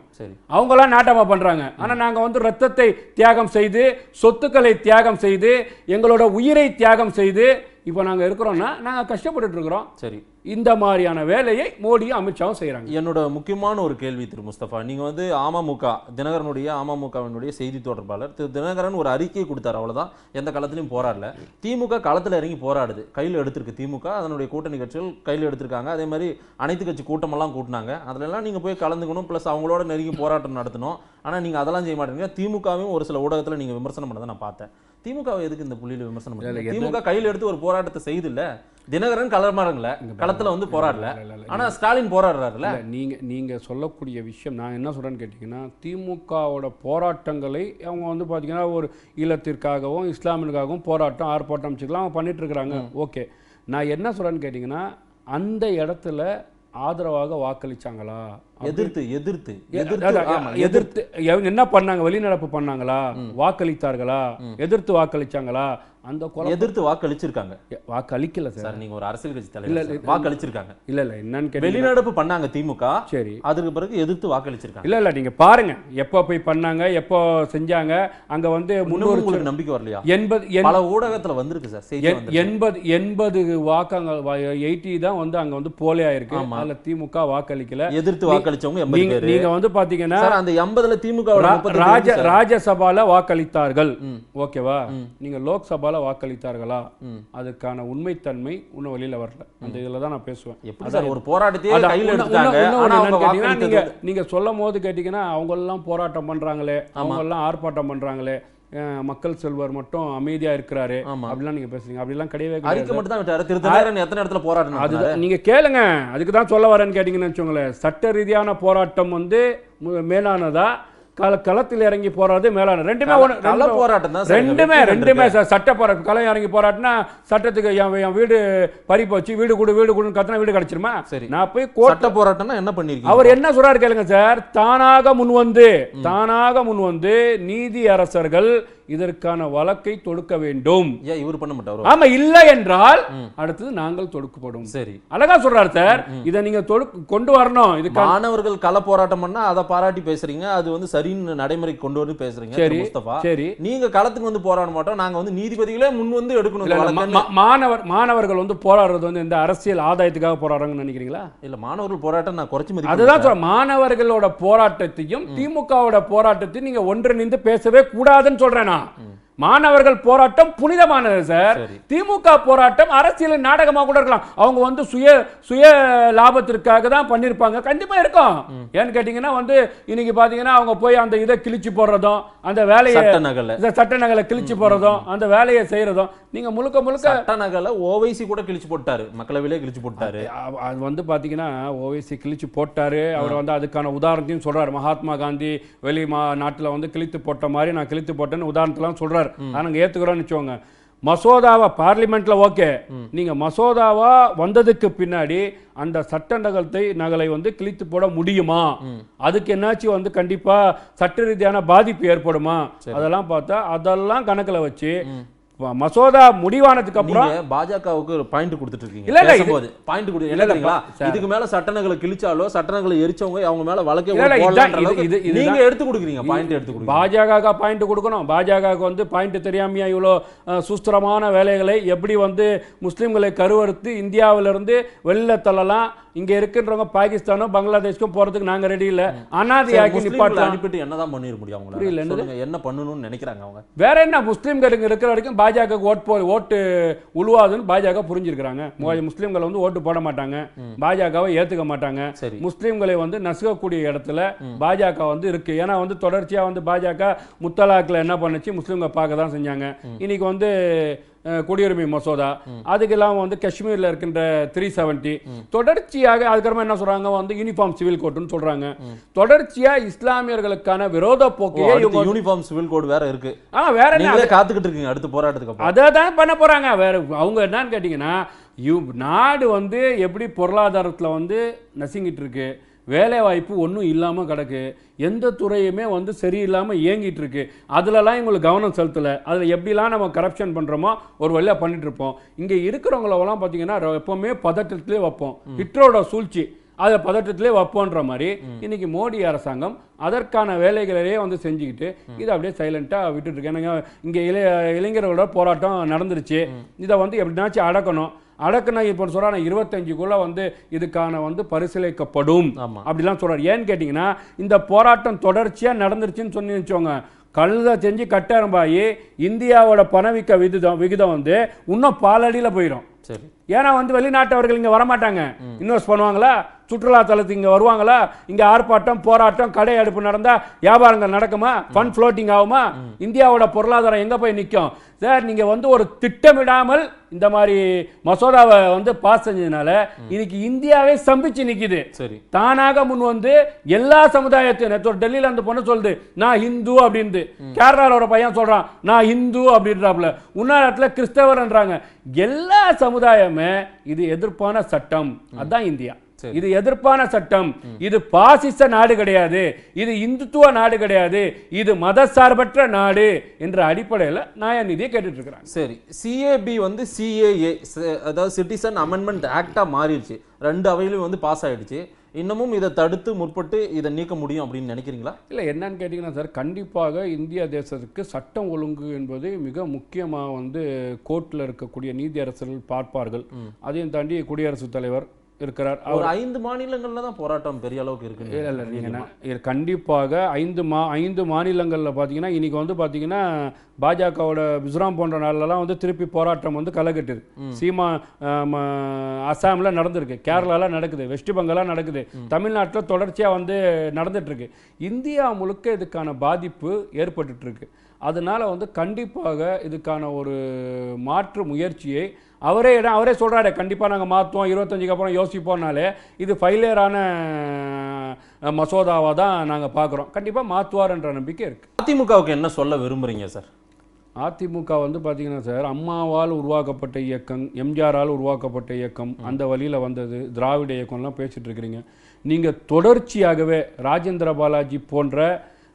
அவங்களாம் நாட்டமா பண்றாங்க ஆனா நாங்க வந்து ரத்தத்தை தியாகம் செய்து சொத்துக்களை தியாகம் செய்து எங்களோட உயிரை தியாகம் செய்து இப்போ நாங்கள் இருக்கிறோம்னா நாங்கள் கஷ்டப்பட்டு இருக்கிறோம் சரி இந்த மாதிரியான வேலையை மோடியும் அமித்ஷாவும் செய்கிறாங்க என்னோட முக்கியமான ஒரு கேள்வி திரு முஸ்தபா நீங்கள் வந்து அமமுக தினகரனுடைய அமமுகவினுடைய செய்தி தொடர்பாளர் திரு தினகரன் ஒரு அறிக்கை கொடுத்தார் அவ்வளோதான் எந்த காலத்துலையும் போராடல திமுக களத்தில் இறங்கி போராடுது கையில் எடுத்திருக்கு திமுக அதனுடைய கூட்டணி கட்சிகள் கையில் எடுத்திருக்காங்க அதே மாதிரி அனைத்து கட்சி கூட்டமெல்லாம் கூட்டினாங்க அதிலெல்லாம் நீங்கள் போய் கலந்துக்கணும் ப்ளஸ் அவங்களோட நெருங்கி போராட்டம் நடத்தணும் ஆனால் நீங்கள் அதெல்லாம் செய்ய மாட்டேங்க திமுகவும் ஒரு சில ஊடகத்தில் நீங்கள் விமர்சனம் பண்ணதை நான் பார்த்தேன் திமுக எதுக்கு இந்த புள்ளியில விமர்சனம் திமுக கையில் எடுத்து ஒரு போராட்டத்தை செய்து இல்லை தினகரன் கலர்மாறங்கள களத்துல வந்து போராடல ஆனா ஸ்டாலின் போராடுறாருல நீங்க நீங்க சொல்லக்கூடிய விஷயம் நான் என்ன சொல்றேன்னு கேட்டீங்கன்னா திமுகவோட போராட்டங்களை அவங்க வந்து பாத்தீங்கன்னா ஒரு ஈழத்திற்காகவும் இஸ்லாமிற்காகவும் போராட்டம் ஆர்ப்பாட்டம் அமைச்சுக்கலாம் அவங்க பண்ணிட்டு இருக்கிறாங்க ஓகே நான் என்ன சொல்றேன்னு கேட்டீங்கன்னா அந்த இடத்துல ஆதரவாக வாக்களிச்சாங்களா எதிர்த்து எதிர்த்து எதிர்த்து என்ன பண்ணாங்க வெளிநடப்பு பண்ணாங்களா வாக்களித்தார்களா எதிர்த்து வாக்களிச்சாங்களா அந்த எதிர்த்து வாக்களிச்சிருக்காங்க வாக்களிக்கல சார் நீங்க ஒரு அரசியல் கட்சி தலைவர் வாக்களிச்சிருக்காங்க இல்ல இல்ல என்னன்னு வெளிநடப்பு பண்ணாங்க திமுக சரி அதுக்கு பிறகு எதிர்த்து வாக்களிச்சிருக்காங்க இல்ல இல்ல நீங்க பாருங்க எப்போ போய் பண்ணாங்க எப்போ செஞ்சாங்க அங்க வந்து முன்னோர் உங்களுக்கு நம்பிக்கை வரலையா எண்பது பல ஊடகத்துல வந்திருக்கு சார் எண்பது எண்பது வாக்காங்க எயிட்டி தான் வந்து அங்க வந்து போலியா ஆயிருக்கு அதில் திமுக வாக்களிக்கல எதிர்த்து வாக்கு வாக்களிச்சவங்க நீங்க வந்து பாத்தீங்கன்னா அந்த எண்பதுல திமுக ராஜ ராஜ்யசபால வாக்களித்தார்கள் ஓகேவா நீங்க லோக்சபால வாக்களித்தார்களா அதுக்கான உண்மைத்தன்மை இன்னும் வெளியில வரல அந்த இதுல தான் நான் பேசுவேன் எப்படி சார் ஒரு போராட்டத்தையே கையில் எடுத்துட்டாங்க நீங்க நீங்க சொல்லும் போது கேட்டீங்கன்னா அவங்க எல்லாம் போராட்டம் பண்றாங்களே அவங்க எல்லாம் ஆர்ப்பாட்டம் பண்றாங்களே மக்கள் செல்வர் மட்டும் அமைதியா இருக்கிறாரு அப்படிலாம் நீங்க பேசுறீங்க அப்படிலாம் கிடையவே அறிக்கை மட்டும் தான் எத்தனை இடத்துல போராட்டம் அது நீங்க கேளுங்க அதுக்கு தான் சொல்ல வரேன்னு கேட்டீங்கன்னு வச்சுக்கோங்களேன் சட்ட ரீதியான போராட்டம் வந்து மேலானதா களத்தில் இறங்கி போறது மேலான ரெண்டுமே கள போராட்டம் தான் ரெண்டுமே ரெண்டுமே சட்ட போராட்டம் களம் இறங்கி போராட்டம்னா சட்டத்துக்கு என் வீடு பறிப்பு வச்சு வீடு கொடு வீடு கொடுன்னு கத்தனா வீடு கிடைச்சிருமா சரி நான் போய் சட்ட போராட்டம்னா என்ன பண்ணிருக்கீங்க அவர் என்ன சொல்றாரு கேளுங்க சார் தானாக முன் வந்து தானாக முன் வந்து நீதி அரசர்கள் இதற்கான வழக்கை தொடுக்க வேண்டும் இவர் பண்ண மாட்டார் ஆமா இல்ல என்றால் அடுத்தது நாங்கள் தொடுக்கப்படும் சரி அழகா சொல்றாரு சார் இதை நீங்க கொண்டு வரணும் இது மாணவர்கள் கள போராட்டம் பண்ணா அதை பாராட்டி பேசுறீங்க அது வந்து சரின்னு நடைமுறைக்கு கொண்டு வந்து பேசுறீங்க சரி முஸ்தபா சரி நீங்க களத்துக்கு வந்து போராட மாட்டோம் நாங்க வந்து நீதிபதிகளே முன் வந்து எடுக்கணும் மாணவர் மாணவர்கள் வந்து போராடுறது வந்து இந்த அரசியல் ஆதாயத்துக்காக போராடுறாங்கன்னு நினைக்கிறீங்களா இல்ல மாணவர்கள் போராட்டம் நான் குறைச்சி அதுதான் மாணவர்களோட போராட்டத்தையும் திமுகவோட போராட்டத்தையும் நீங்க ஒன்றிணைந்து பேசவே கூடாதுன்னு சொல்றேன் 嗯。மாணவர்கள் போராட்டம் புனிதமானது சார் திமுக போராட்டம் அரசியல் நாடகமாக கூட இருக்கலாம் அவங்க வந்து சுய சுய லாபத்திற்காக தான் பண்ணியிருப்பாங்க கண்டிப்பாக இருக்கும் ஏன்னு கேட்டிங்கன்னா வந்து இன்னைக்கு பார்த்தீங்கன்னா அவங்க போய் அந்த இதை கிழிச்சு போடுறதும் அந்த வேலையை இந்த சட்ட நகலை கிழிச்சு போடுறதும் அந்த வேலையை செய்யறதும் நீங்கள் முழுக்க முழுக்க சட்ட நகலை ஓவைசி கூட கிழிச்சு போட்டாரு மக்களவையிலே கிழிச்சு போட்டாரு அது வந்து பார்த்தீங்கன்னா ஓவைசி கிழிச்சு போட்டாரு அவர் வந்து அதுக்கான உதாரணத்தையும் சொல்கிறார் மகாத்மா காந்தி வெளி மா நாட்டில் வந்து கிழித்து போட்ட மாதிரி நான் கிழித்து போட்டேன்னு உதாரணத்தெல்லாம் சொல்கிறார் சொல்கிறார் நாங்க ஏற்றுக்கிறோன்னு வச்சுக்கோங்க மசோதாவை பார்லிமெண்ட்ல ஓகே நீங்க மசோதாவா வந்ததுக்கு பின்னாடி அந்த சட்ட நகலத்தை நகலை வந்து கிழித்து போட முடியுமா அதுக்கு என்னாச்சு வந்து கண்டிப்பா சட்ட ரீதியான பாதிப்பு ஏற்படுமா அதெல்லாம் பார்த்தா அதெல்லாம் கணக்கில் வச்சு மசோதா முடிவானதுக்கு அப்புறம் பாஜகவுக்கு ஒரு பாயிண்ட் கொடுத்துட்டு இருக்கீங்க இல்ல பாயிண்ட் கொடுத்து இதுக்கு மேல சட்டங்களை கிழிச்சாலோ சட்டங்களை எரிச்சவங்க அவங்க மேல வழக்கு இது நீங்க எடுத்து கொடுக்குறீங்க பாயிண்ட் எடுத்து கொடுங்க பாஜக பாயிண்ட் கொடுக்கணும் பாஜகவுக்கு வந்து பாயிண்ட் தெரியாமையா இவ்வளோ சுஸ்திரமான வேலைகளை எப்படி வந்து முஸ்லீம்களை கருவறுத்து இந்தியாவிலிருந்து வெளில தள்ளலாம் இங்க இருக்கின்றவங்க பாகிஸ்தானும் பங்களாதேஷ்க்கும் போறதுக்கு நாங்க ரெடி இல்ல அனாதையாக்கி நிப்பாட்டு அனுப்பிட்டு என்னதான் பண்ணிட முடியும் அவங்களை என்ன பண்ணணும்னு நினைக்கிறாங்க அவங்க வேற என்ன முஸ்லீம்கள் இருக்கிற வரைக்கும் பாஜக ஓட்டு போ ஓட்டு உழுவாதுன்னு பாஜக புரிஞ்சிருக்கிறாங்க முஸ்லீம்களை வந்து ஓட்டு போட மாட்டாங்க பாஜகவை ஏற்றுக்க மாட்டாங்க முஸ்லீம்களை வந்து நசுக்கக்கூடிய இடத்துல பாஜக வந்து இருக்கு ஏன்னா வந்து தொடர்ச்சியாக வந்து பாஜக முத்தலாக்கில் என்ன பண்ணுச்சு முஸ்லீம்களை பார்க்க தான் செஞ்சாங்க இன்னைக்கு வந்து குடியுரிமை மசோதா அதுக்கு இல்லாமல் வந்து காஷ்மீரில் இருக்கின்ற த்ரீ செவன்ட்டி தொடர்ச்சியாக அதுக்கப்புறமா என்ன சொல்கிறாங்க வந்து யூனிஃபார்ம் சிவில் கோட்னு சொல்கிறாங்க தொடர்ச்சியாக இஸ்லாமியர்களுக்கான விரோத போக்கையே யூனிஃபார்ம் சிவில் கோட் வேற இருக்கு ஆ வேற என்ன காத்துக்கிட்டு இருக்குங்க அடுத்த போராட்டத்துக்கு அதை தான் பண்ண போகிறாங்க வேற அவங்க என்னன்னு கேட்டிங்கன்னா நாடு வந்து எப்படி பொருளாதாரத்தில் வந்து நசுங்கிட்டு இருக்கு வேலைவாய்ப்பு ஒன்றும் இல்லாமல் கிடக்கு எந்த துறையுமே வந்து சரியில்லாமல் இயங்கிட்டு இருக்கு அதுலலாம் எங்களுக்கு கவனம் செலுத்தலை அதில் எப்படிலாம் நம்ம கரப்ஷன் பண்ணுறோமோ ஒரு வழியாக பண்ணிட்டு இருப்போம் இங்கே இருக்கிறவங்களவெல்லாம் பார்த்தீங்கன்னா எப்போவுமே பதட்டத்திலே வைப்போம் ஹிட்ரோட சூழ்ச்சி அதை பதட்டத்திலே வைப்போன்ற மாதிரி இன்னைக்கு மோடி அரசாங்கம் அதற்கான வேலைகளையே வந்து செஞ்சுக்கிட்டு இதை அப்படியே சைலண்ட்டாக விட்டுட்டு இருக்கு ஏன்னா இங்கே இளைய இளைஞர்களோட போராட்டம் நடந்துருச்சு இதை வந்து எப்படினாச்சும் அடக்கணும் அடக்குனா இப்போ சொல்கிறாங்க இருபத்தஞ்சுக்குள்ளே வந்து இதுக்கான வந்து பரிசீலிக்கப்படும் அப்படிலாம் சொல்கிறார் ஏன்னு கேட்டிங்கன்னா இந்த போராட்டம் தொடர்ச்சியாக நடந்துருச்சுன்னு சொல்லி வச்சோங்க கழுதை செஞ்சு கட்டாரம்பாயி இந்தியாவோட பணவீக்க விகிதம் விகிதம் வந்து இன்னும் பாலடியில் போயிடும் ஏன்னா வந்து வெளிநாட்டவர்கள் இங்கே வரமாட்டாங்க இன்வெஸ்ட் பண்ணுவாங்களா சுற்றுலா இங்கே வருவாங்களா இங்கே ஆர்ப்பாட்டம் போராட்டம் கடை அடுப்பு நடந்தால் வியாபாரங்கள் நடக்குமா ஃபன் ஃப்ளோட்டிங் ஆகுமா இந்தியாவோட பொருளாதாரம் எங்கே போய் நிற்கும் சார் நீங்கள் வந்து ஒரு திட்டமிடாமல் இந்த மாதிரி மசோதாவை வந்து பாஸ் செஞ்சதுனால இன்னைக்கு இந்தியாவே சம்பிச்சு நிற்கிது சரி தானாக முன் வந்து எல்லா சமுதாயத்தையும் நேற்று டெல்லியில் அந்த பொண்ணு சொல்லுது நான் ஹிந்து அப்படின்னு கேரளாவில் ஒரு பையன் சொல்கிறான் நான் ஹிந்து அப்படின்றாப்புல உன்னாடத்தில் கிறிஸ்தவர்ன்றாங்க எல்லா சமுதாயமே இது எதிர்ப்பான சட்டம் அதுதான் இந்தியா இது எதிர்ப்பான சட்டம் இது பாசிச நாடு கிடையாது இது இந்துத்துவ நாடு கிடையாது இது மத சார்பற்ற நாடு என்ற அடிப்படையில் நியாயநிதியை கேட்டுட்டு இருக்கிறாங்க சரி சிஏபி வந்து சிஏஏ அதாவது சிட்டிசன் அமெண்ட்மெண்ட் ஆக்டா மாறிடுச்சு ரெண்டு அவையிலும் வந்து பாஸ் ஆயிடுச்சு இன்னமும் இதை தடுத்து முற்பட்டு இதை நீக்க முடியும் அப்படின்னு நினைக்கிறீங்களா இல்லை என்னன்னு கேட்டிங்கன்னா சார் கண்டிப்பாக இந்திய தேசத்துக்கு சட்டம் ஒழுங்கு என்பது மிக முக்கியமாக வந்து கோர்ட்டில் இருக்கக்கூடிய நீதியரசர்கள் பார்ப்பார்கள் அதையும் தாண்டி குடியரசுத் தலைவர் இருக்கிறார் அவர் ஐந்து மாநிலங்களில் தான் போராட்டம் பெரிய அளவுக்கு இருக்கு கண்டிப்பாக ஐந்து மா ஐந்து மாநிலங்களில் பார்த்தீங்கன்னா இன்றைக்கி வந்து பார்த்தீங்கன்னா பாஜகவோட மிசோராம் போன்ற நாளெல்லாம் வந்து திருப்பி போராட்டம் வந்து கலகட்டுது சீமா அசாமில் நடந்திருக்கு கேரளாவில் நடக்குது வெஸ்ட் பெங்காலாம் நடக்குது தமிழ்நாட்டில் தொடர்ச்சியாக வந்து நடந்துட்டுருக்கு இந்தியா முழுக்க இதுக்கான பாதிப்பு ஏற்பட்டுருக்கு அதனால் வந்து கண்டிப்பாக இதுக்கான ஒரு மாற்று முயற்சியை அவரே இடம் அவரே சொல்கிறாரு கண்டிப்பாக நாங்கள் மாற்றுவோம் இருபத்தஞ்சுக்கு அப்புறம் யோசிப்போம்னாலே இது ஃபைலியரான மசோதாவாக தான் நாங்கள் பார்க்குறோம் கண்டிப்பாக மாற்றுவார்ன்ற நம்பிக்கை இருக்குது அதிமுகவுக்கு என்ன சொல்ல விரும்புகிறீங்க சார் அதிமுக வந்து பார்த்தீங்கன்னா சார் அம்மாவால் உருவாக்கப்பட்ட இயக்கம் எம்ஜிஆரால் உருவாக்கப்பட்ட இயக்கம் அந்த வழியில் வந்தது திராவிட இயக்கம்லாம் பேசிகிட்டு இருக்கிறீங்க நீங்கள் தொடர்ச்சியாகவே ராஜேந்திர பாலாஜி போன்ற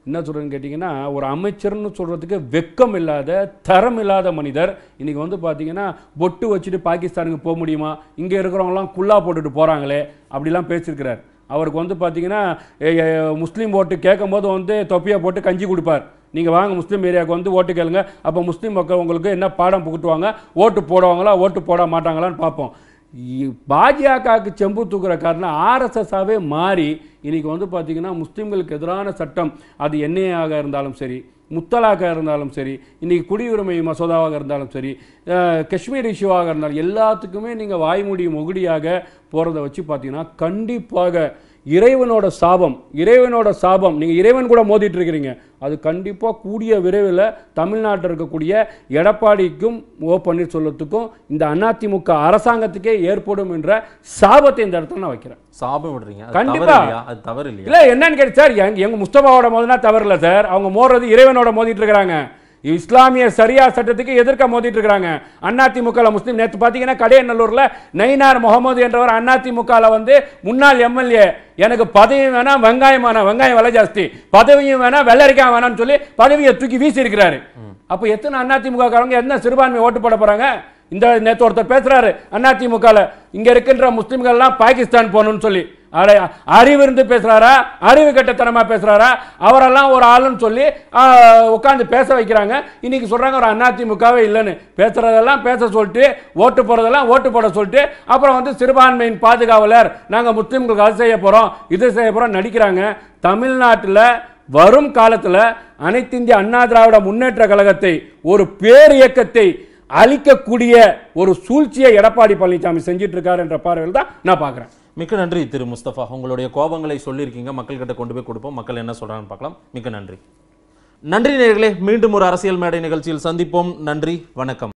என்ன சொல்கிறேன்னு கேட்டிங்கன்னா ஒரு அமைச்சர்னு சொல்கிறதுக்கு வெக்கம் இல்லாத தரம் இல்லாத மனிதர் இன்றைக்கி வந்து பார்த்திங்கன்னா பொட்டு வச்சுட்டு பாகிஸ்தானுக்கு போக முடியுமா இங்கே இருக்கிறவங்களாம் குல்லா போட்டுட்டு போகிறாங்களே அப்படிலாம் பேசியிருக்கிறார் அவருக்கு வந்து பார்த்திங்கன்னா முஸ்லீம் ஓட்டு கேட்கும்போது வந்து தொப்பியை போட்டு கஞ்சி கொடுப்பார் நீங்கள் வாங்க முஸ்லீம் ஏரியாவுக்கு வந்து ஓட்டு கேளுங்க அப்போ முஸ்லீம் மக்கள் உங்களுக்கு என்ன பாடம் புகுட்டுவாங்க ஓட்டு போடுவாங்களா ஓட்டு போட மாட்டாங்களான்னு பார்ப்போம் பாஜகவுக்கு செம்பு தூக்குற காரணம் ஆர்எஸ்எஸ்ஸாகவே மாறி இன்றைக்கி வந்து பார்த்திங்கன்னா முஸ்லீம்களுக்கு எதிரான சட்டம் அது என்னையாக இருந்தாலும் சரி முத்தலாக்காக இருந்தாலும் சரி இன்றைக்கி குடியுரிமை மசோதாவாக இருந்தாலும் சரி காஷ்மீர் இஷ்யூவாக இருந்தாலும் எல்லாத்துக்குமே நீங்கள் வாய்மூடி மொகுடியாக போகிறத வச்சு பார்த்தீங்கன்னா கண்டிப்பாக இறைவனோட சாபம் இறைவனோட சாபம் நீங்கள் இறைவன் கூட மோதிட்டு இருக்கிறீங்க அது கண்டிப்பாக கூடிய விரைவில் தமிழ்நாட்டில் இருக்கக்கூடிய எடப்பாடிக்கும் ஓ பன்னீர்செல்வத்துக்கும் இந்த அதிமுக அரசாங்கத்துக்கே ஏற்படும் என்ற சாபத்தை இந்த இடத்துல நான் வைக்கிறேன் சாபம் விடுறீங்க கண்டிப்பாக அது தவறு இல்லை இல்லை என்னன்னு கேட்டு சார் எங்க எங்கள் முஸ்தபாவோட மோதினா தவறு இல்லை சார் அவங்க மோடுறது இறைவனோட மோதிட்டு இருக்கிறாங்க இஸ்லாமிய சரியா சட்டத்துக்கு எதிர்க்க மோதிட்டு இருக்கிறாங்க அதிமுக முஸ்லீம் நேற்று பார்த்தீங்கன்னா கடையநல்லூரில் நயினார் முகமது என்றவர் அதிமுகவில் வந்து முன்னாள் எம்எல்ஏ எனக்கு பதவியும் வேணாம் வெங்காயம் வேணாம் வெங்காயம் விலை ஜாஸ்தி பதவியும் வேணாம் வெள்ளரிக்காய் வேணாம்னு சொல்லி பதவியை தூக்கி வீசி இருக்கிறாரு அப்போ எத்தனை அதிமுக காரங்க என்ன சிறுபான்மை ஓட்டு போட போகிறாங்க இந்த நேற்று ஒருத்தர் பேசுகிறாரு அதிமுகவில் இங்கே இருக்கின்ற முஸ்லீம்கள்லாம் பாகிஸ்தான் போகணும்னு சொல்லி அறிவு இருந்து பேசுகிறாரா அறிவு கெட்டத்தனமாக பேசுகிறாரா அவரெல்லாம் ஒரு ஆளுன்னு சொல்லி உட்காந்து பேச வைக்கிறாங்க இன்றைக்கி சொல்கிறாங்க ஒரு அதிமுகவே இல்லைன்னு பேசுகிறதெல்லாம் பேச சொல்லிட்டு ஓட்டு போகிறதெல்லாம் ஓட்டு போட சொல்லிட்டு அப்புறம் வந்து சிறுபான்மையின் பாதுகாவலர் நாங்கள் முஸ்லீம்களுக்கு அது செய்ய போகிறோம் இது செய்ய போகிறோம் நடிக்கிறாங்க தமிழ்நாட்டில் வரும் காலத்தில் அனைத்து இந்திய அண்ணா திராவிட முன்னேற்ற கழகத்தை ஒரு பேர் இயக்கத்தை அழிக்கக்கூடிய ஒரு சூழ்ச்சியை எடப்பாடி பழனிசாமி செஞ்சிட்டு இருக்காரு என்ற பார்வையில் தான் நான் பார்க்குறேன் மிக்க நன்றி திரு முஸ்தபா உங்களுடைய கோபங்களை சொல்லியிருக்கீங்க மக்கள்கிட்ட கொண்டு போய் கொடுப்போம் மக்கள் என்ன சொல்கிறாங்கன்னு பார்க்கலாம் மிக்க நன்றி நன்றி நேர்களே மீண்டும் ஒரு அரசியல் மேடை நிகழ்ச்சியில் சந்திப்போம் நன்றி வணக்கம்